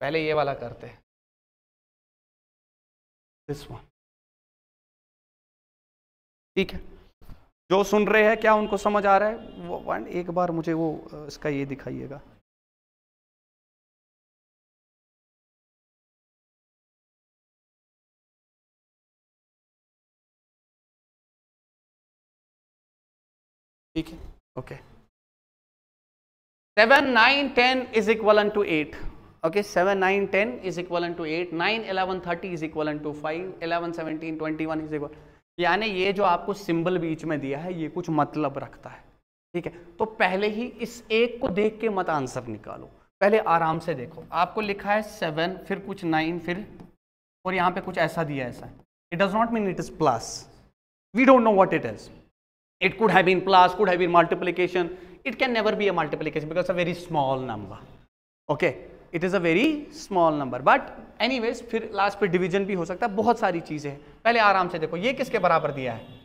पहले ये वाला करते हैं दिस वन ठीक है जो सुन रहे हैं क्या उनको समझ आ रहा है वो वन एक बार मुझे वो इसका ये दिखाइएगा ठीक है okay seven nine ten is equal to eight okay seven nine ten is equal to eight nine eleven thirty is equal to five eleven seventeen twenty one is equal यानी ये जो आपको सिंबल बीच में दिया है ये कुछ मतलब रखता है ठीक है तो पहले ही इस एक को देख के मत आंसर निकालो पहले आराम से देखो आपको लिखा है सेवन फिर कुछ नाइन फिर और यहाँ पे कुछ ऐसा दिया ऐसा it does not mean it is plus we don't know what it is it could have been plus could have been multiplication it can never be a multiplication because a very small it is a very small number but any फिर last पे division भी हो सकता है बहुत सारी चीज़ें हैं पहले आराम से देखो ये किसके बराबर दिया है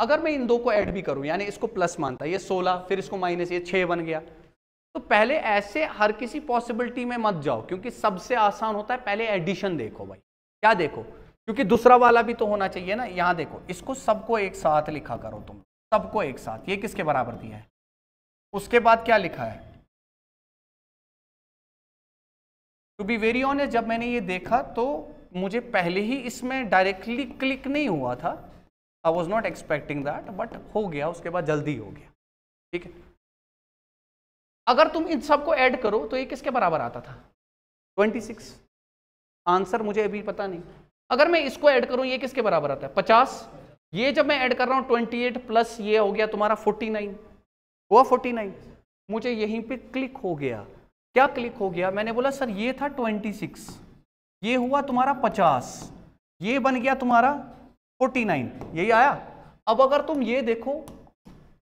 अगर मैं इन दो को ऐड भी करूं यानी इसको प्लस मानता ये 16 फिर इसको माइनस ये 6 बन गया तो पहले ऐसे हर किसी पॉसिबिलिटी में मत जाओ क्योंकि सबसे आसान होता है पहले एडिशन देखो भाई क्या देखो क्योंकि दूसरा वाला भी तो होना चाहिए ना यहां देखो इसको सबको एक साथ लिखा करो तुम सबको एक साथ ये किसके बराबर दिया है उसके बाद क्या लिखा है टू बी वेरी ऑनेस्ट जब मैंने ये देखा तो मुझे पहले ही इसमें डायरेक्टली क्लिक नहीं हुआ था I was not expecting that but हो गया उसके बाद जल्दी हो गया ठीक है अगर तुम इन सबको ऐड करो तो ये किसके बराबर आता था 26 आंसर मुझे अभी पता नहीं अगर मैं इसको ऐड करूं ये किसके बराबर आता है 50 ये जब मैं ऐड कर रहा हूं 28 प्लस ये हो गया तुम्हारा 49 हुआ 49 मुझे यहीं पे क्लिक हो गया क्या क्लिक हो गया मैंने बोला सर ये था ट्वेंटी सिक्स ये हुआ तुम्हारा पचास ये बन गया तुम्हारा फोर्टी नाइन यही आया अब अगर तुम ये देखो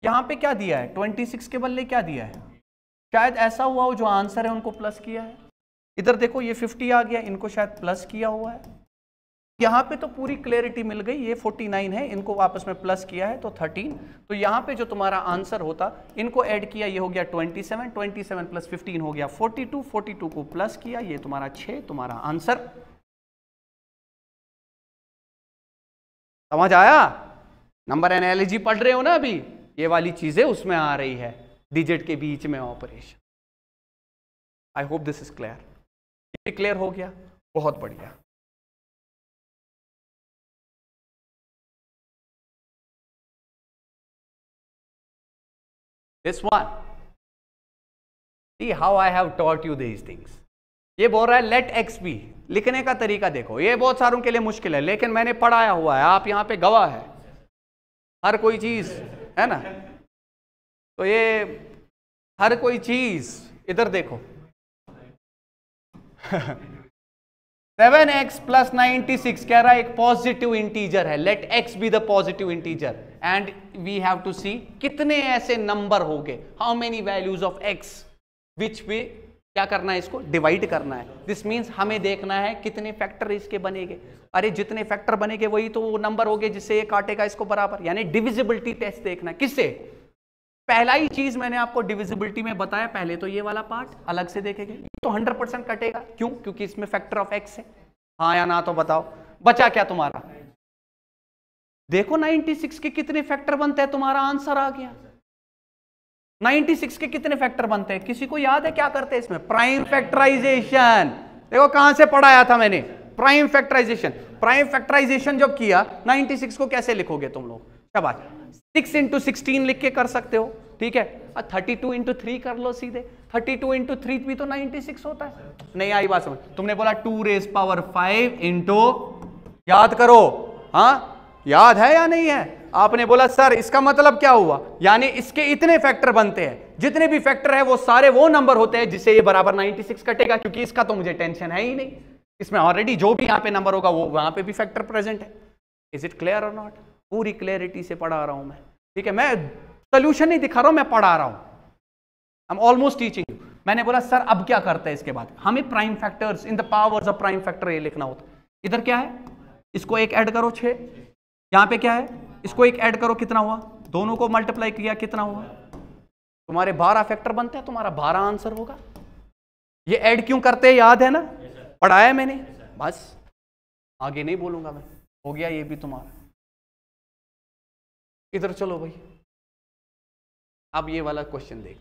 यहाँ पे क्या दिया है ट्वेंटी सिक्स के बल्ले क्या दिया है शायद ऐसा हुआ हो जो आंसर है उनको प्लस किया है इधर देखो ये फिफ्टी आ गया इनको शायद प्लस किया हुआ है यहाँ पे तो पूरी क्लियरिटी मिल गई ये 49 है इनको आपस में प्लस किया है तो 13 तो यहाँ पे जो तुम्हारा आंसर होता इनको ऐड किया ये हो गया 27 27 प्लस 15 हो गया 42 42 को प्लस किया ये तुम्हारा 6 तुम्हारा आंसर समझ आया नंबर एनालॉजी पढ़ रहे हो ना अभी ये वाली चीजें उसमें आ रही है डिजिट के बीच में operation I hope this is clear ये क्लियर हो गया बहुत बढ़िया this one see how i have taught you these things ये बोल रहा है लेट एक्स बी लिखने का तरीका देखो ये बहुत सारों के लिए मुश्किल है लेकिन मैंने पढ़ाया हुआ है आप यहाँ पे गवाह है हर कोई चीज है ना तो ये हर कोई चीज इधर देखो seven x plus ninety six कह रहा है एक पॉजिटिव इंटीजर है let x be the positive integer and we have to see कितने ऐसे नंबर हो गए how many values of x which way क्या करना है इसको डिवाइड करना है दिस मीन्स हमें देखना है कितने फैक्टर इसके बनेंगे अरे जितने फैक्टर बनेंगे वही तो वो नंबर हो गए जिससे ये काटेगा इसको बराबर यानी डिविजिबिलिटी टेस्ट देखना किससे पहला ही चीज मैंने आपको डिविजिबिलिटी में बताया पहले तो ये वाला पार्ट अलग से देखेंगे तो 100 परसेंट कटेगा क्यों क्योंकि इसमें फैक्टर ऑफ एक्स है हाँ या ना तो बताओ बचा क्या तुम्हारा देखो 96 के कितने फैक्टर बनते हैं तुम्हारा आंसर आ गया 96 के कितने फैक्टर बनते हैं किसी को याद है क्या करते हैं इसमें प्राइम फैक्टराइजेशन देखो कहां से पढ़ाया था मैंने प्राइम फैक्टराइजेशन प्राइम फैक्टराइजेशन जब किया 96 को कैसे लिखोगे तुम लोग क्या बात सिक्स इंटू सिक्सटीन लिख के कर सकते हो ठीक है थर्टी टू इंटू थ्री कर लो सीधे थर्टी टू इंटू थ्री भी तो नाइनटी सिक्स होता है नहीं आई बात समझ तुमने बोला two raise power five into याद करो हाँ याद है या नहीं है आपने बोला सर इसका मतलब क्या हुआ यानी इसके इतने फैक्टर बनते हैं जितने भी फैक्टर है वो सारे वो नंबर होते हैं जिससे ये बराबर 96 कटेगा क्योंकि इसका तो मुझे टेंशन है ही नहीं इसमें ऑलरेडी जो भी यहाँ पे नंबर होगा वो वहां पे भी फैक्टर प्रेजेंट है इज इट क्लियर और नॉट पूरी क्लियरिटी से पढ़ा रहा हूं मैं ठीक है मैं सोल्यूशन नहीं दिखा रहा हूं मैं पढ़ा रहा हूं I am almost teaching you मैंने बोला सर अब क्या करते हैं इसके बाद हमें prime factors in the powers of prime factor ये लिखना होता इधर क्या है इसको एक ऐड करो छः यहां पे क्या है इसको एक ऐड करो कितना हुआ दोनों को मल्टीप्लाई किया कितना हुआ तुम्हारे बारह फैक्टर बनते हैं तुम्हारा बारह आंसर होगा ये ऐड क्यों करते हैं याद है ना पढ़ाया मैंने बस आगे नहीं बोलूंगा मैं हो गया ये भी तुम्हारा इधर चलो भाई अब ये वाला क्वेश्चन देख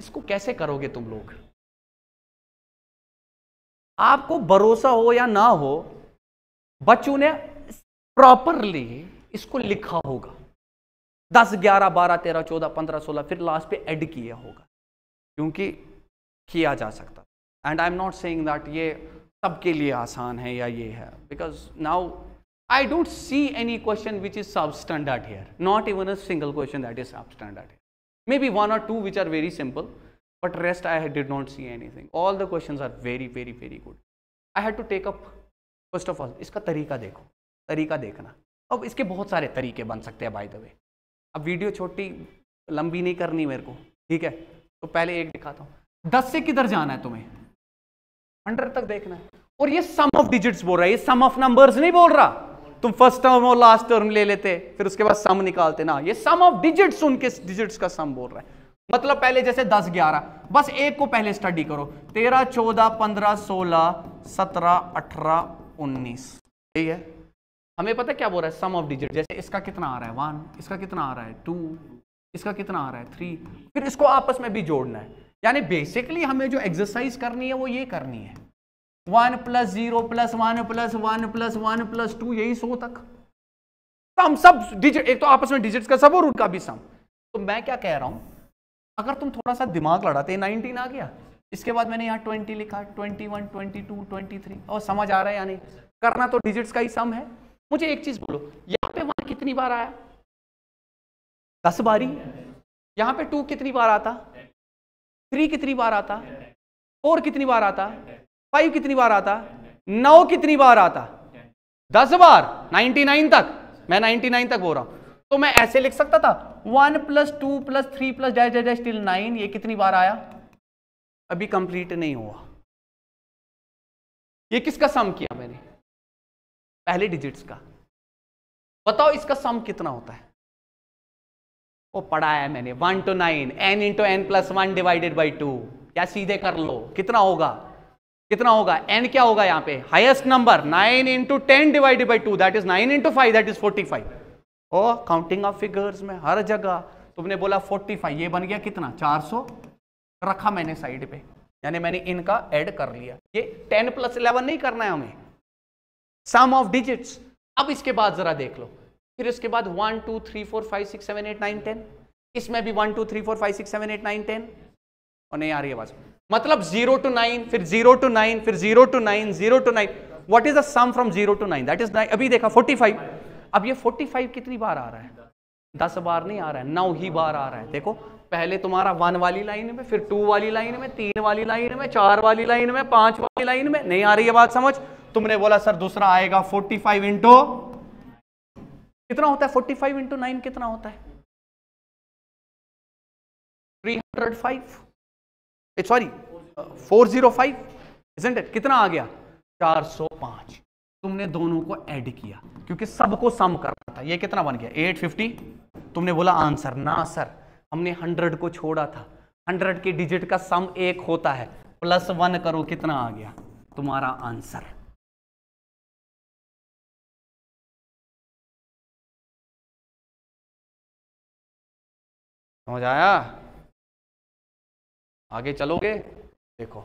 इसको कैसे करोगे तुम लोग आपको भरोसा हो या ना हो बच्चों ने प्रॉपरली इसको लिखा होगा दस ग्यारह बारह तेरह चौदह पंद्रह सोलह फिर लास्ट पे ऐड किया होगा क्योंकि किया जा सकता and I am not saying that ये सबके लिए आसान है या ये है because now I don't see any question which is sub standard here not even a single question that is sub standard here may be one or two which are very simple but rest I did not see anything. All the questions are very very very good. I had to take up first of all इसका तरीका देखो तरीका देखना अब इसके बहुत सारे तरीके बन सकते हैं by द वे अब वीडियो छोटी लंबी नहीं करनी मेरे को ठीक है तो पहले एक दिखाता हूँ दस से किधर जाना है तुम्हें हंड्रेड तक देखना है और ये सम ऑफ डिजिट्स बोल रहा है ये सम ऑफ नंबर्स नहीं बोल रहा तुम फर्स्ट टर्म और लास्ट टर्म ले लेते फिर उसके बाद सम निकालते ना ये सम ऑफ डिजिट्स उनके डिजिट्स का सम बोल रहा है मतलब पहले जैसे दस ग्यारह बस एक को पहले स्टडी करो तेरह चौदह पंद्रह सोलह सत्रह अठारह उन्नीस ठीक है हमें पता क्या बोल रहा है सम ऑफ डिजिट जैसे इसका कितना आ रहा है वन इसका कितना आ रहा है टू इसका कितना आ रहा है थ्री फिर इसको आपस में भी जोड़ना है यानी बेसिकली हमें जो एक्सरसाइज करनी है वो ये करनी है one plus zero plus one plus one plus one plus two यही सो तक तो हम सब डिजिट एक तो आपस में डिजिट का सब और उनका भी सम तो मैं क्या कह रहा हूं अगर तुम थोड़ा सा दिमाग लड़ाते नाइनटीन आ गया इसके बाद मैंने यहाँ ट्वेंटी लिखा twenty one twenty two twenty three और समझ आ रहा है या नहीं करना तो डिजिट्स का ही सम है मुझे एक चीज़ बोलो यहाँ पे वन कितनी बार आया दस बारी यहाँ पे टू कितनी बार आता थ्री कितनी बार आता फोर कितनी बार आता फाइव कितनी बार आता नौ कितनी बार आता दस बार नाइनटी नाइन तक मैं नाइनटी नाइन तक बोल रहा हूँ तो मैं ऐसे लिख सकता था one plus two plus three plus dash dash dash till nine ये कितनी बार आया अभी कंप्लीट नहीं हुआ ये किसका सम किया मैंने पहले डिजिट्स का बताओ इसका सम कितना होता है वो पढ़ा है मैंने one to nine n into n plus one divided by two या सीधे कर लो कितना होगा कितना होगा एन क्या होगा यहां पे highest number nine into ten divided by two that is nine into five that is forty five और काउंटिंग ऑफ फिगर्स में हर जगह तुमने बोला 45 ये बन गया कितना 400 रखा मैंने साइड पे यानी मैंने इनका ऐड कर लिया ये 10 प्लस 11 नहीं करना है हमें सम ऑफ डिजिट्स अब इसके बाद जरा देख लो फिर इसके बाद one two three four five six seven eight nine ten इसमें भी one two three four five six seven eight nine ten और नहीं आ रही आवाज मतलब जीरो टू नाइन फिर जीरो टू नाइन फिर zero to nine zero to nine what is the sum from zero to nine that is अभी देखा फोर्टी फाइव अब ये 45 कितनी बार आ रहा है दस बार नहीं आ रहा है नौ ही बार आ रहा है देखो पहले तुम्हारा वन वाली लाइन में फिर टू वाली लाइन में तीन वाली लाइन में चार वाली लाइन में पांच वाली लाइन में नहीं आ रही है बात समझ तुमने बोला सर दूसरा आएगा फोर्टी फाइव इंटू कितना होता है फोर्टी फाइव इंटू नाइन कितना होता है three hundred five sorry four zero five कितना आ गया चार सौ पांच तुमने दोनों को ऐड किया क्योंकि सबको सम करना था ये कितना बन गया 850 तुमने बोला आंसर ना सर हमने 100 को छोड़ा था 100 के डिजिट का सम एक होता है प्लस वन करो कितना आ गया तुम्हारा आंसर समझ आया आगे चलोगे देखो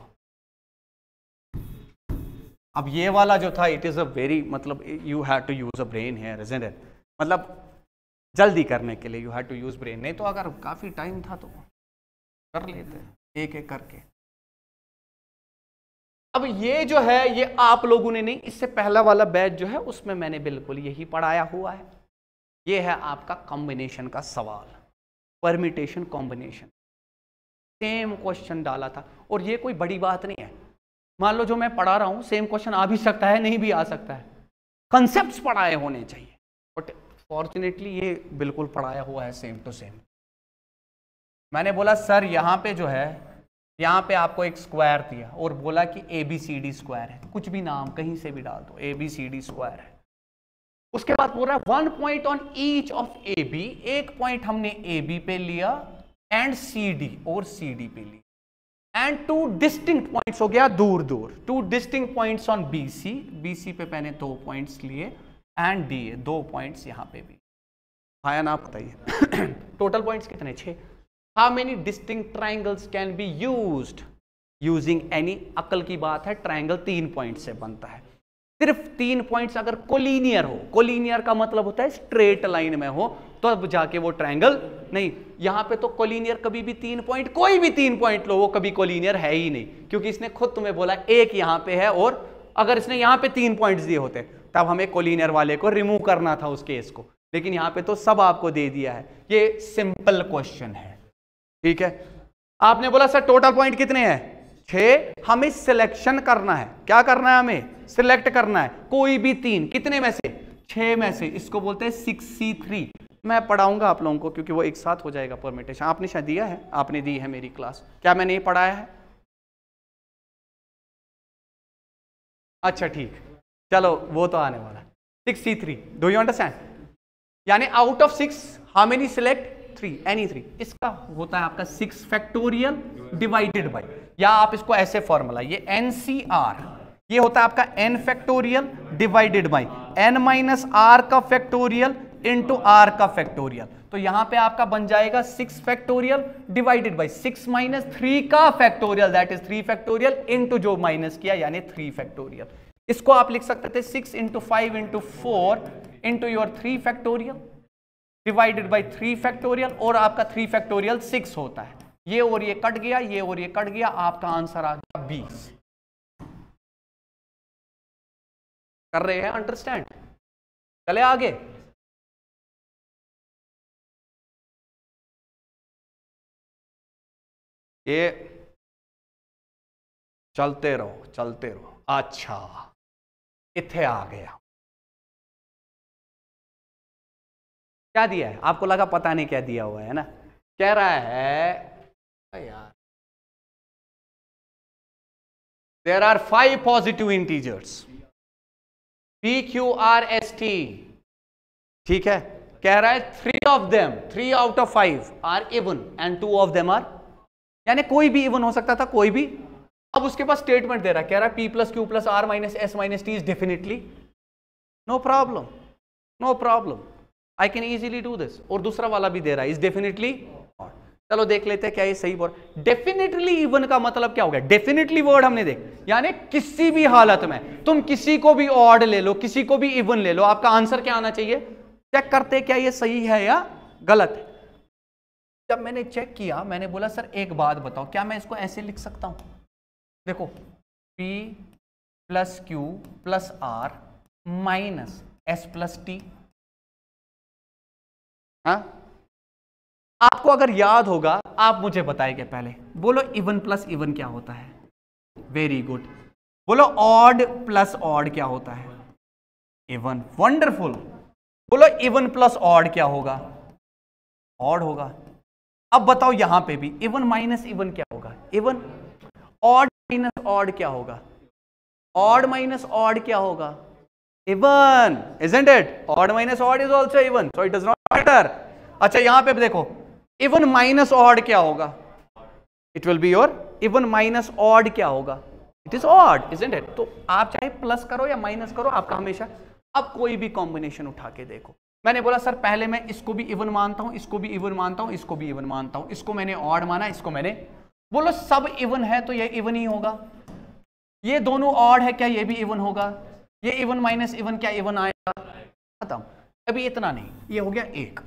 अब ये वाला जो था इट इज़ अ वेरी मतलब you have to use a brain है इजेंट मतलब जल्दी करने के लिए you have to use brain नहीं तो अगर काफ़ी टाइम था तो कर लेते एक एक करके अब ये जो है ये आप लोगों ने नहीं इससे पहला वाला बैच जो है उसमें मैंने बिल्कुल यही पढ़ाया हुआ है ये है आपका कॉम्बिनेशन का सवाल परमिटेशन कॉम्बिनेशन सेम क्वेश्चन डाला था और ये कोई बड़ी बात नहीं है मान लो जो मैं पढ़ा रहा हूं सेम क्वेश्चन आ भी सकता है नहीं भी आ सकता है कंसेप्ट पढ़ाए होने चाहिए बट फॉर्चुनेटली ये बिल्कुल पढ़ाया हुआ है सेम टू सेम मैंने बोला सर यहां पे जो है यहां पे आपको एक स्क्वायर दिया और बोला कि A B C D square है कुछ भी नाम कहीं से भी डाल दो A B C D square है उसके बाद बोल रहा है one point on each of A B एक पॉइंट हमने ए बी पे लिया एंड सी डी और सी डी पे लिया एंड टू डिस्टिंक्ट पॉइंट्स हो गया दूर दूर two distinct points on B C B C पे मैंने दो पॉइंट्स लिए एंड डी ए दो पॉइंट्स यहाँ पे भी भाया ना बताइए टोटल पॉइंट्स कितने छे how many distinct triangles can be use using any अकल की बात है ट्राइंगल तीन पॉइंट से बनता है सिर्फ तीन पॉइंट्स अगर कोलिनियर हो कोलिनियर का मतलब होता है स्ट्रेट लाइन में हो तो अब जाके वो ट्राइंगल नहीं यहां पे तो कोलिनियर कभी भी तीन पॉइंट कोई भी तीन पॉइंट लो वो कभी कोलिनियर है ही नहीं क्योंकि इसने खुद तुम्हें बोला एक यहां पे है और अगर इसने यहां पे तीन पॉइंट्स दिए होते तब हमें कोलिनियर वाले को रिमूव करना था उस केस को लेकिन यहां पे तो सब आपको दे दिया है ये सिंपल क्वेश्चन है ठीक है आपने बोला सर टोटल पॉइंट कितने हैं छे हमें सिलेक्शन करना है क्या करना है हमें सिलेक्ट करना है कोई भी तीन कितने में से छः में से इसको बोलते हैं सिक्सटी थ्री मैं पढ़ाऊंगा आप लोगों को क्योंकि वो एक साथ हो जाएगा परमिटेशन आपने शायद दिया है आपने दी है मेरी क्लास क्या मैंने ये पढ़ाया है अच्छा ठीक चलो वो तो आने वाला है six C three do you understand यानी out of six how many select three any three इसका होता है आपका सिक्स फैक्टोरियल डिवाइडेड बाई या आप इसको ऐसे फॉर्मूला ये एनसीआर ये होता है आपका n factorial divided by n minus r का फैक्टोरियल इंटू आर का फैक्टोरियल तो यहां पे आपका बन जाएगा six factorial divided by six minus three का factorial that is three factorial into जो माइनस किया यानी थ्री फैक्टोरियल इसको आप लिख सकते थे six into five into four into your three factorial divided by three factorial और आपका थ्री फैक्टोरियल सिक्स होता है ये और ये कट गया ये और ये कट गया आपका आंसर आ गया बीस कर रहे हैं अंडरस्टैंड चले आगे ये चलते रहो चलते रहो अच्छा इथे आ गया क्या दिया है आपको लगा पता नहीं क्या दिया हुआ है ना कह रहा है यार there are five positive integers P Q R S T ठीक है कह रहा है three of them three out of five are even and two of them are यानी कोई भी इवन हो सकता था कोई भी अब उसके पास स्टेटमेंट दे रहा है कह रहा है P plus Q plus R minus S minus T is definitely no problem no problem I can easily do this और दूसरा वाला भी दे रहा है इज डेफिनेटली चलो देख लेते हैं क्या ये सही वर्ड डेफिनेटली इवन का मतलब क्या हो गया डेफिनेटली वर्ड हमने देख यानी किसी भी हालत में तुम किसी को भी ऑर्ड ले लो किसी को भी इवन ले लो आपका आंसर क्या आना चाहिए चेक करते क्या ये सही है या गलत है जब मैंने चेक किया मैंने बोला सर एक बात बताओ क्या मैं इसको ऐसे लिख सकता हूं देखो P plus Q plus R minus S plus T हाँ आपको अगर याद होगा आप मुझे बताएंगे पहले बोलो इवन प्लस इवन क्या होता है वेरी गुड बोलो ऑड प्लस ऑड क्या होता है इवन वंडरफुल बोलो इवन प्लस ऑड क्या होगा ऑड होगा अब बताओ यहां पे भी इवन माइनस इवन क्या होगा इवन ऑड माइनस ऑड क्या होगा ऑड माइनस ऑड क्या होगा even isn't it odd minus odd is also even so it is not matter अच्छा यहां पे देखो इवन माइनस ऑड क्या होगा it will be your even minus odd क्या होगा it is odd is it तो आप चाहे प्लस करो या माइनस करो आपका हमेशा अब कोई भी कॉम्बिनेशन उठा के देखो मैंने बोला सर पहले मैं इसको भी इवन मानता हूं इसको भी इवन मानता हूं इसको भी इवन मानता हूं इसको मैंने ऑड माना इसको मैंने बोलो सब इवन है तो ये इवन ही होगा ये दोनों ऑड है क्या ये भी इवन होगा ये इवन माइनस इवन क्या इवन आएगा खत्म अभी इतना नहीं ये हो गया एक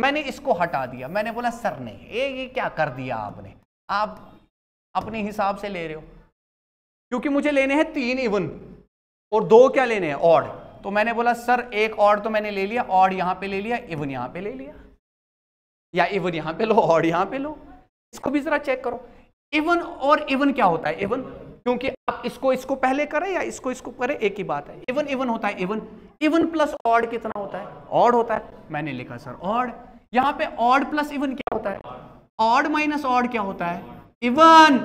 मैंने इसको हटा दिया मैंने बोला सर ने ये ये क्या कर दिया आपने आप अपने हिसाब से ले रहे हो क्योंकि मुझे लेने हैं तीन इवन और दो क्या लेने हैं ऑड तो मैंने बोला सर एक ऑड तो मैंने ले लिया ऑड यहां पे ले लिया इवन यहां पे ले लिया या इवन यहां पे लो ऑड यहां पे लो इसको भी जरा चेक करो इवन और इवन क्या होता है इवन क्योंकि आप इसको इसको पहले करें या इसको इसको करें एक ही बात है इवन इवन होता है इवन इवन प्लस ऑड कितना होता है ऑड होता है मैंने लिखा सर ऑड यहां पे ऑड प्लस इवन क्या होता है ऑड माइनस ऑड क्या होता है इवन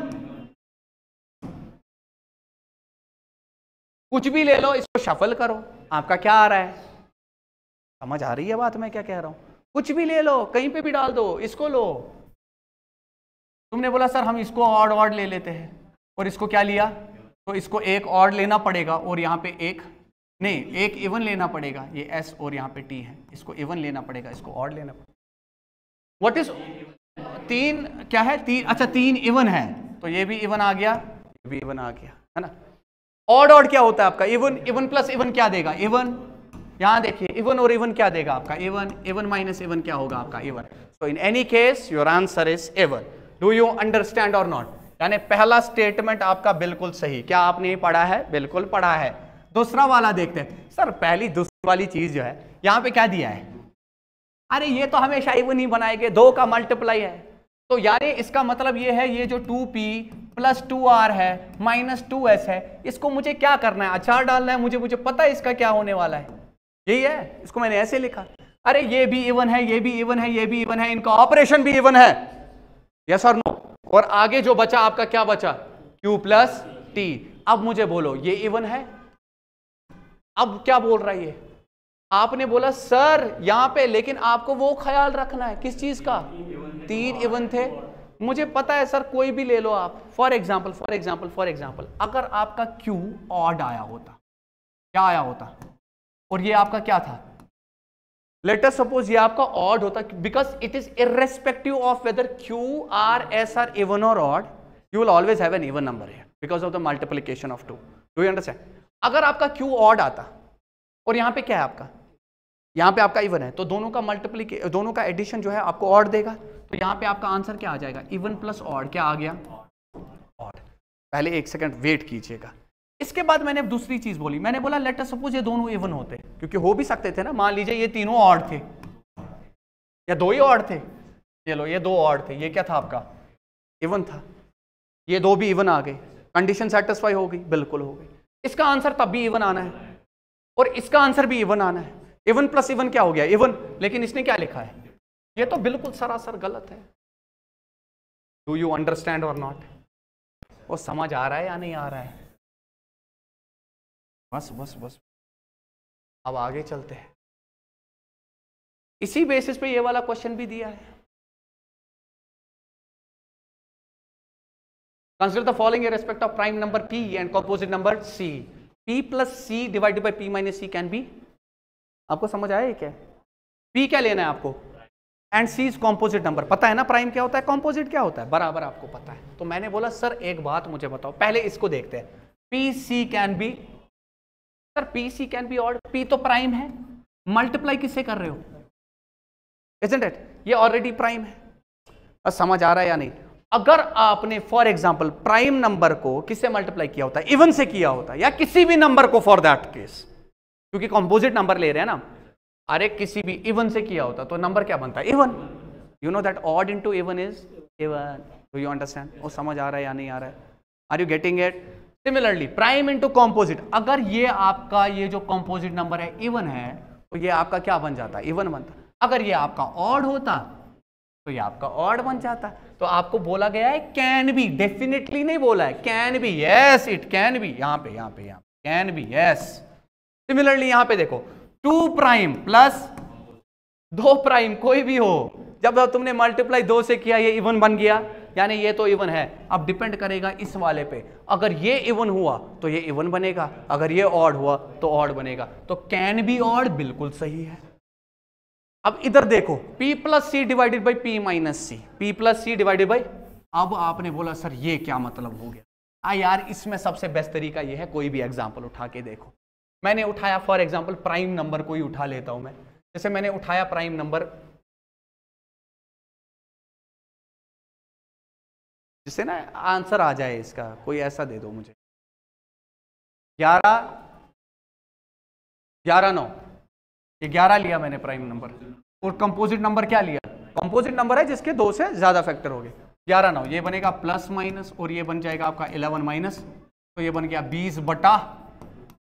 कुछ भी ले लो इसको शफल करो आपका क्या आ रहा है समझ आ रही है बात मैं क्या कह रहा हूं कुछ भी ले लो कहीं पे भी डाल दो इसको लो तुमने बोला सर हम इसको ऑड ऑड ले लेते हैं और इसको क्या लिया तो इसको एक ऑड लेना पड़ेगा और यहां पे एक नहीं एक इवन लेना पड़ेगा ये एस और यहां पे टी है इसको इवन लेना पड़ेगा इसको ऑड लेना पड़ेगा व्हाट इज तीन क्या है तीन अच्छा तीन इवन है तो ये भी इवन आ गया ये भी इवन आ गया है ना ऑड ऑड क्या होता है आपका इवन इवन प्लस इवन क्या देगा इवन यहां देखिए इवन और इवन क्या देगा आपका इवन इवन माइनस इवन क्या होगा आपका even so in any case your answer is even do you understand और नॉट यानी पहला स्टेटमेंट आपका बिल्कुल सही क्या आपने पढ़ा है बिल्कुल पढ़ा है दूसरा वाला देखते हैं सर पहली दूसरी वाली चीज जो है यहाँ पे क्या दिया है अरे ये तो हमेशा इवन ही बनाएंगे दो का मल्टीप्लाई है तो यार इसका मतलब ये है ये जो two P plus two R है माइनस टू एस है इसको मुझे क्या करना है अचार डालना है मुझे मुझे पता है इसका क्या होने वाला है यही है इसको मैंने ऐसे लिखा अरे ये भी इवन है ये भी इवन है ये भी इवन है इनका ऑपरेशन भी इवन है यस और नो और आगे जो बचा आपका क्या बचा क्यू प्लस टी अब मुझे बोलो ये इवन है अब क्या बोल रहा है ये आपने बोला सर यहां पे लेकिन आपको वो ख्याल रखना है किस चीज़ का तीन इवन थे मुझे पता है सर कोई भी ले लो आप for example for example for example अगर आपका क्यू ऑड आया होता क्या आया होता और ये आपका क्या था लेटर सपोज ये आपका ऑड होता because it is irrespective of whether Q R S are even और odd you will always have an even number है because of the multiplication of two do you understand अगर आपका Q odd आता और यहां पे क्या है आपका यहाँ पे आपका इवन है तो दोनों का मल्टीप्लीके दोनों का एडिशन जो है आपको ऑड देगा तो यहाँ पे आपका आंसर क्या आ जाएगा इवन प्लस ऑड क्या आ गया ऑड पहले एक सेकंड वेट कीजिएगा इसके बाद मैंने दूसरी चीज बोली मैंने बोला लेट अस सपोज ये दोनों इवन होते क्योंकि हो भी सकते थे ना मान लीजिए ये तीनों ऑड थे या दो ही ऑड थे चलो ये दो ऑड थे ये क्या था आपका इवन था ये दो भी इवन आ गए कंडीशन सेटिस्फाई हो गई बिल्कुल हो गई इसका आंसर तब भी इवन आना है और इसका आंसर भी इवन आना है इवन प्लस इवन क्या हो गया इवन लेकिन इसने क्या लिखा है ये तो बिल्कुल सरासर गलत है डू यू अंडरस्टैंड और नॉट वो समझ आ रहा है या नहीं आ रहा है बस बस बस अब आगे चलते हैं इसी बेसिस पे ये वाला क्वेश्चन भी दिया है consider the following in respect of prime number P and composite number C P plus C divided by P minus C can आपको समझ आया क्या पी क्या लेना है आपको and C is composite number पता है ना प्राइम क्या होता है कॉम्पोजिट क्या होता है बराबर आपको पता है तो मैंने बोला सर एक बात मुझे बताओ पहले इसको देखते हैं P C can be sir P C can be odd P तो प्राइम है मल्टीप्लाई किससे कर रहे हो इजेंट इट ये ऑलरेडी प्राइम है समझ आ रहा है या नहीं अगर आपने फॉर एग्जाम्पल प्राइम नंबर को किससे मल्टीप्लाई किया होता है इवन से किया होता है या किसी भी नंबर को फॉर दैट केस क्योंकि कॉम्पोजिट नंबर ले रहे हैं ना अरे किसी भी इवन से किया होता तो नंबर क्या बनता है even you know that odd into even is even do you understand वो समझ आ रहा है या नहीं आ रहा है are you getting it similarly prime into composite अगर ये आपका ये जो कॉम्पोजिट नंबर है इवन है तो ये आपका क्या बन जाता है इवन बनता अगर ये आपका ऑड होता तो ये आपका ऑड बन जाता तो आपको बोला गया है कैन बी डेफिनेटली नहीं बोला है can be yes it can be यहां पे यहां पे यहां कैन बी यस सिमिलरली यहां पे देखो टू प्राइम प्लस दो प्राइम कोई भी हो जब तुमने मल्टीप्लाई दो से किया ये इवन बन गया यानी ये तो इवन है अब डिपेंड करेगा इस वाले पे अगर ये इवन हुआ तो ये इवन बनेगा अगर ये ऑड हुआ तो ऑड बनेगा तो कैन बी ऑड बिल्कुल सही है अब इधर देखो p plus C divided by P minus C P plus C divided by अब आपने बोला सर ये क्या मतलब हो गया आ हाँ यार इसमें सबसे बेस्ट तरीका ये है कोई भी एग्जाम्पल उठा के देखो मैंने उठाया फॉर एग्जाम्पल प्राइम नंबर को ही उठा लेता हूं मैं जैसे मैंने उठाया प्राइम नंबर जिससे ना आंसर आ जाए इसका कोई ऐसा दे दो मुझे ग्यारह ग्यारह नौ ये ग्यारह लिया मैंने प्राइम नंबर और कंपोजिट नंबर क्या लिया कंपोजिट नंबर है जिसके दो से ज्यादा फैक्टर हो गए ग्यारह नौ ये बनेगा प्लस माइनस और ये बन जाएगा आपका इलेवन माइनस तो ये बन गया बीस बटा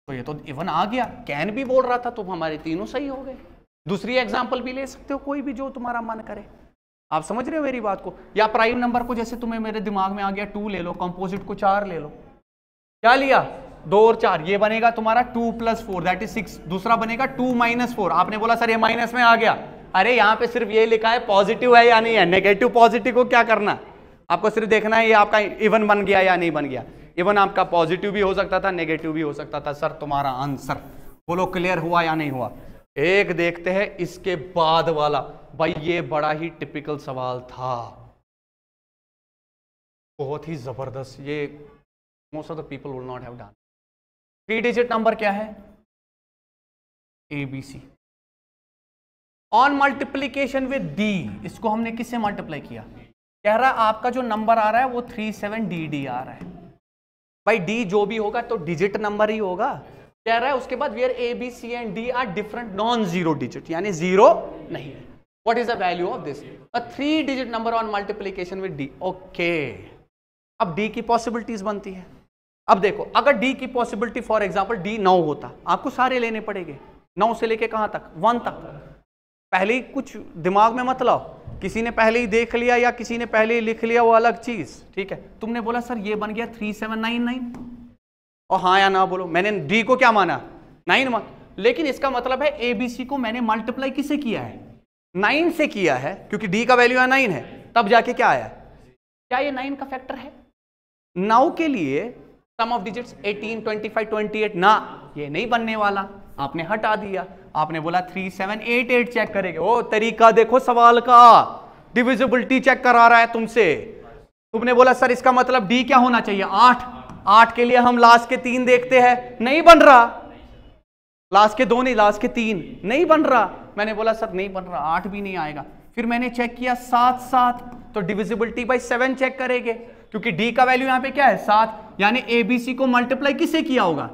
तो ये तो इवन आ गया कैन भी बोल रहा था तो हमारे तीनों सही हो गए दूसरी एग्जाम्पल भी ले सकते हो कोई भी जो तुम्हारा मन करे आप समझ रहे हो मेरी बात को या प्राइम नंबर को जैसे तुम्हें मेरे दिमाग में आ गया टू ले लो कंपोजिट को चार ले लो क्या लिया दो और चार ये बनेगा तुम्हारा two plus four that is six दूसरा बनेगा टू माइनस फोर आपने बोला सर ये माइनस में आ गया अरे यहाँ पे सिर्फ ये लिखा है पॉजिटिव है या नहीं है नेगेटिव पॉजिटिव को क्या करना आपको सिर्फ देखना है ये आपका इवन बन गया या नहीं बन गया इवन आपका पॉजिटिव भी हो सकता था नेगेटिव भी हो सकता था सर तुम्हारा आंसर बोलो क्लियर हुआ या नहीं हुआ एक देखते हैं इसके बाद वाला भाई ये बड़ा ही टिपिकल सवाल था बहुत ही जबरदस्त ये most of the people will not have done three digit number क्या है A B C on multiplication with D इसको हमने किससे मल्टीप्लाई किया कह रहा आपका जो नंबर आ रहा है वो थ्री सेवन डी डी आ रहा है भाई डी जो भी होगा तो डिजिट नंबर ही होगा कह रहा है उसके बाद where A B C and D are different non zero digit यानी जीरो नहीं what is the value of this three digit number on multiplication with D okay अब डी की पॉसिबिलिटीज बनती है अब देखो अगर डी की पॉसिबिलिटी फॉर एग्जाम्पल डी नौ होता आपको सारे लेने पड़ेंगे नौ से लेके कहाँ तक वन तक पहले कुछ दिमाग में मत लाओ किसी ने पहले ही देख लिया या किसी ने पहले ही लिख लिया वो अलग चीज़ ठीक है तुमने बोला सर ये बन गया थ्री सेवन नाइन नाइन और हाँ या ना बोलो मैंने डी को क्या माना नाइन मान लेकिन इसका मतलब है ए बी सी को मैंने मल्टीप्लाई किसे किया है नाइन से किया है क्योंकि डी का वैल्यू है नाइन है तब जाके क्या आया क्या ये नाइन का फैक्टर है नाउ के लिए सम ऑफ डिजिट्स 18, 25, 28 ना ये नहीं बनने वाला आपने हटा दिया आपने बोला three seven eight eight check करेंगे ओ तरीका देखो सवाल का डिविजिबिलिटी चेक करा रहा है तुमसे तुमने बोला सर इसका मतलब डी क्या होना चाहिए आठ आठ के लिए हम लास्ट के तीन देखते हैं नहीं बन रहा लास्ट के दो नहीं लास्ट के तीन नहीं बन रहा मैंने बोला सर नहीं बन रहा आठ भी नहीं आएगा फिर मैंने चेक किया सात सात तो डिविजिबिलिटी बाई सेवन चेक करेंगे क्योंकि डी का वैल्यू यहाँ पे क्या है सात यानी एबीसी को मल्टीप्लाई किसे किया होगा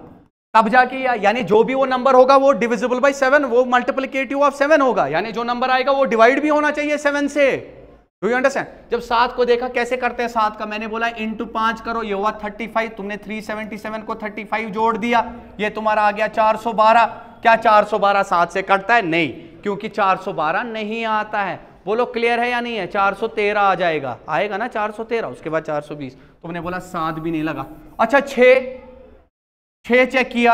तब जाके या, यानी जो भी वो नंबर होगा वो डिविजिबल बाई सेवन वो मल्टीप्लीकेटिव ऑफ सेवन होगा यानी जो नंबर आएगा वो डिवाइड भी होना चाहिए सेवन से डू यू अंडरस्टैंड जब सात को देखा कैसे करते हैं सात का मैंने बोला इन टू पांच करो ये हुआ थर्टी फाइव तुमने थ्री सेवेंटी सेवन को थर्टी फाइव जोड़ दिया ये तुम्हारा आ गया चार सौ बारह क्या चार सौ बारह सात से कटता है नहीं क्योंकि चार सौ बारह नहीं आता है बोलो क्लियर है या नहीं है चार सौ तेरह आ जाएगा आएगा ना चार सौ तेरह उसके बाद चार सौ बीस तुमने बोला सात भी नहीं लगा अच्छा छः छः चेक किया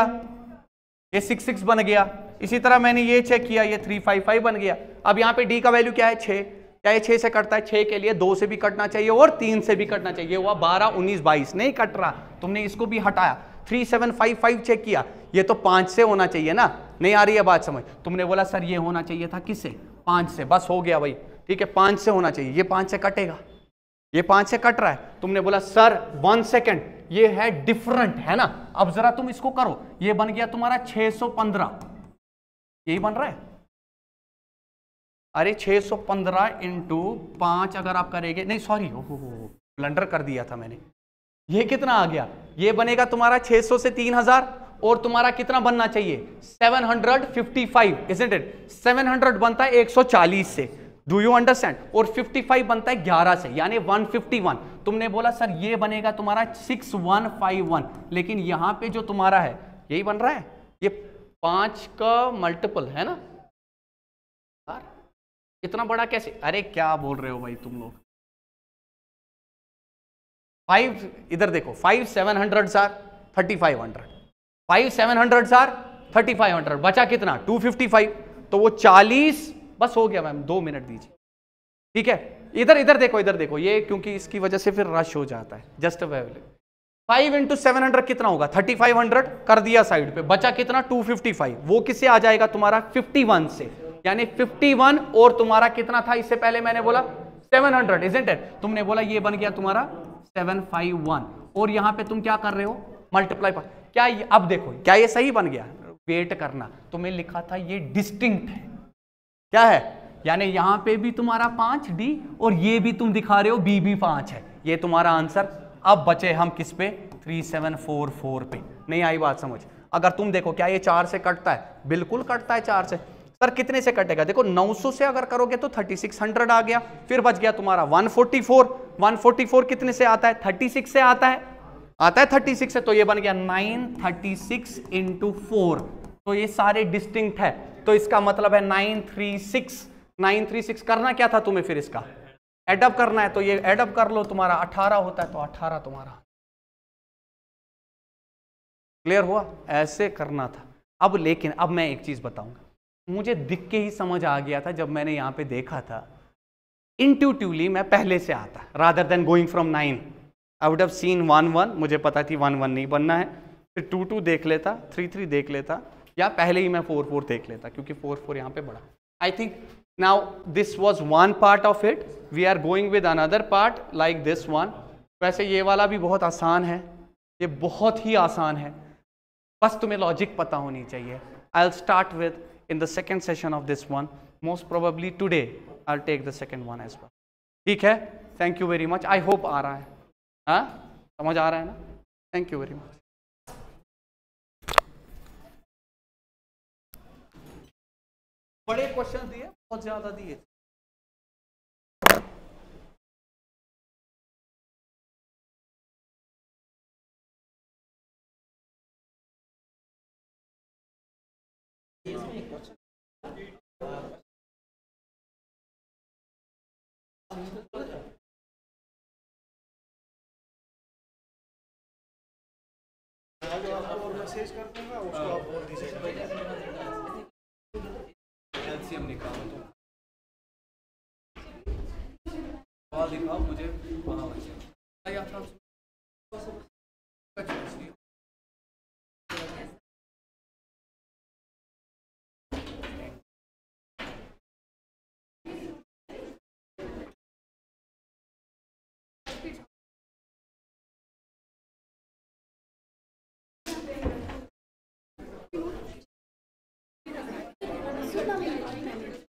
ये सिक्स सिक्स बन गया इसी तरह मैंने ये चेक किया ये थ्री फाइव फाइव बन गया अब यहाँ पे डी का वैल्यू क्या है छः क्या ये छः से कटता है छः के लिए दो से भी कटना चाहिए और तीन से भी कटना चाहिए हुआ बारह उन्नीस बाईस नहीं कट रहा तुमने इसको भी हटाया three seven five five check किया ये तो पाँच से होना चाहिए ना नहीं आ रही है बात समझ तुमने बोला सर ये होना चाहिए था किससे पाँच से बस हो गया भाई ठीक है पाँच से होना चाहिए ये पाँच से कटेगा ये पाँच से कट रहा है तुमने बोला सर वन सेकेंड ये है डिफरेंट है ना अब जरा तुम इसको करो ये बन गया तुम्हारा 615 यही बन रहा है अरे 615 सौ पंद्रह इंटू पांच अगर आप करेंगे नहीं सॉरी ब्लंडर कर दिया था मैंने ये कितना आ गया ये बनेगा तुम्हारा 600 से 3000 और तुम्हारा कितना बनना चाहिए 755 hundred fifty five it seven बनता है एक से डू यू अंडरस्टैंड और 55 बनता है 11 से यानी 151 तुमने बोला सर ये बनेगा तुम्हारा 6151 लेकिन यहां पे जो तुम्हारा है यही बन रहा है ये पांच का मल्टीपल है ना यार इतना बड़ा कैसे अरे क्या बोल रहे हो भाई तुम लोग फाइव इधर देखो five seven hundred sir thirty five hundred five seven hundred sir thirty five hundred बचा कितना टू फिफ्टी फाइव तो वो चालीस बस हो गया मैम दो मिनट दीजिए ठीक है इधर इधर देखो इधर देखो ये क्योंकि इसकी वजह से फिर रश हो जाता है just available five into seven hundred कितना होगा थर्टी फाइव हंड्रेड कर दिया साइड पे बचा कितना टू फिफ्टी फाइव वो किससे आ जाएगा तुम्हारा फिफ्टी वन से यानी फिफ्टी वन और तुम्हारा कितना था इससे पहले मैंने बोला सेवन हंड्रेड इजेंट इट तुमने बोला ये बन गया तुम्हारा सेवन फाइव वन और यहाँ पे तुम क्या कर रहे हो मल्टीप्लाई पर क्या ये, अब देखो क्या ये सही बन गया वेट करना तुम्हें लिखा था ये डिस्टिंक्ट है क्या है यानी यहां पे भी तुम्हारा पांच डी और ये भी तुम दिखा रहे हो बी भी पांच है ये तुम्हारा आंसर अब बचे हम किस पे थ्री सेवन फोर फोर पे नहीं आई बात समझ अगर तुम देखो क्या ये चार से कटता है बिल्कुल कटता है चार से सर कितने से कटेगा देखो 900 से अगर करोगे तो 3600 आ गया फिर बच गया तुम्हारा 144 144 कितने से आता है 36 से आता है आता है 36 से तो ये बन गया 936 थर्टी सिक्स इंटू फोर तो ये सारे डिस्टिंक्ट है तो इसका मतलब है nine three six nine three six करना क्या था तुम्हें फिर इसका एडअप करना है तो ये एडअप कर लो तुम्हारा अठारह होता है तो अठारह तुम्हारा क्लियर हुआ ऐसे करना था अब लेकिन अब मैं एक चीज़ बताऊंगा मुझे दिख के ही समझ आ गया था जब मैंने यहां पे देखा था इंट्यूटिवली मैं पहले से आता rather than going from nine I would have seen one one मुझे पता थी वन वन नहीं बनना है फिर टू टू देख लेता थ्री थ्री देख लेता या पहले ही मैं फोर फोर देख लेता क्योंकि फोर फोर यहाँ पे बढ़ा I think now this was one part of it we are going with another part like this one वैसे ये वाला भी बहुत आसान है ये बहुत ही आसान है बस तुम्हें लॉजिक पता होनी चाहिए I'll start with in the second session of this one most probably today I take the second one as one ठीक है thank you very much I hope आ रहा है हाँ समझ आ रहा है ना थैंक यू वेरी मच बड़े क्वेश्चन दिए बहुत ज्यादा दिए थे मैसेज कर दूंगा उसको आप बोल दीजिए हम निकालो तो हाँ, दिखाओ मुझे वहाँ बच्चे अच्छा। हाँ,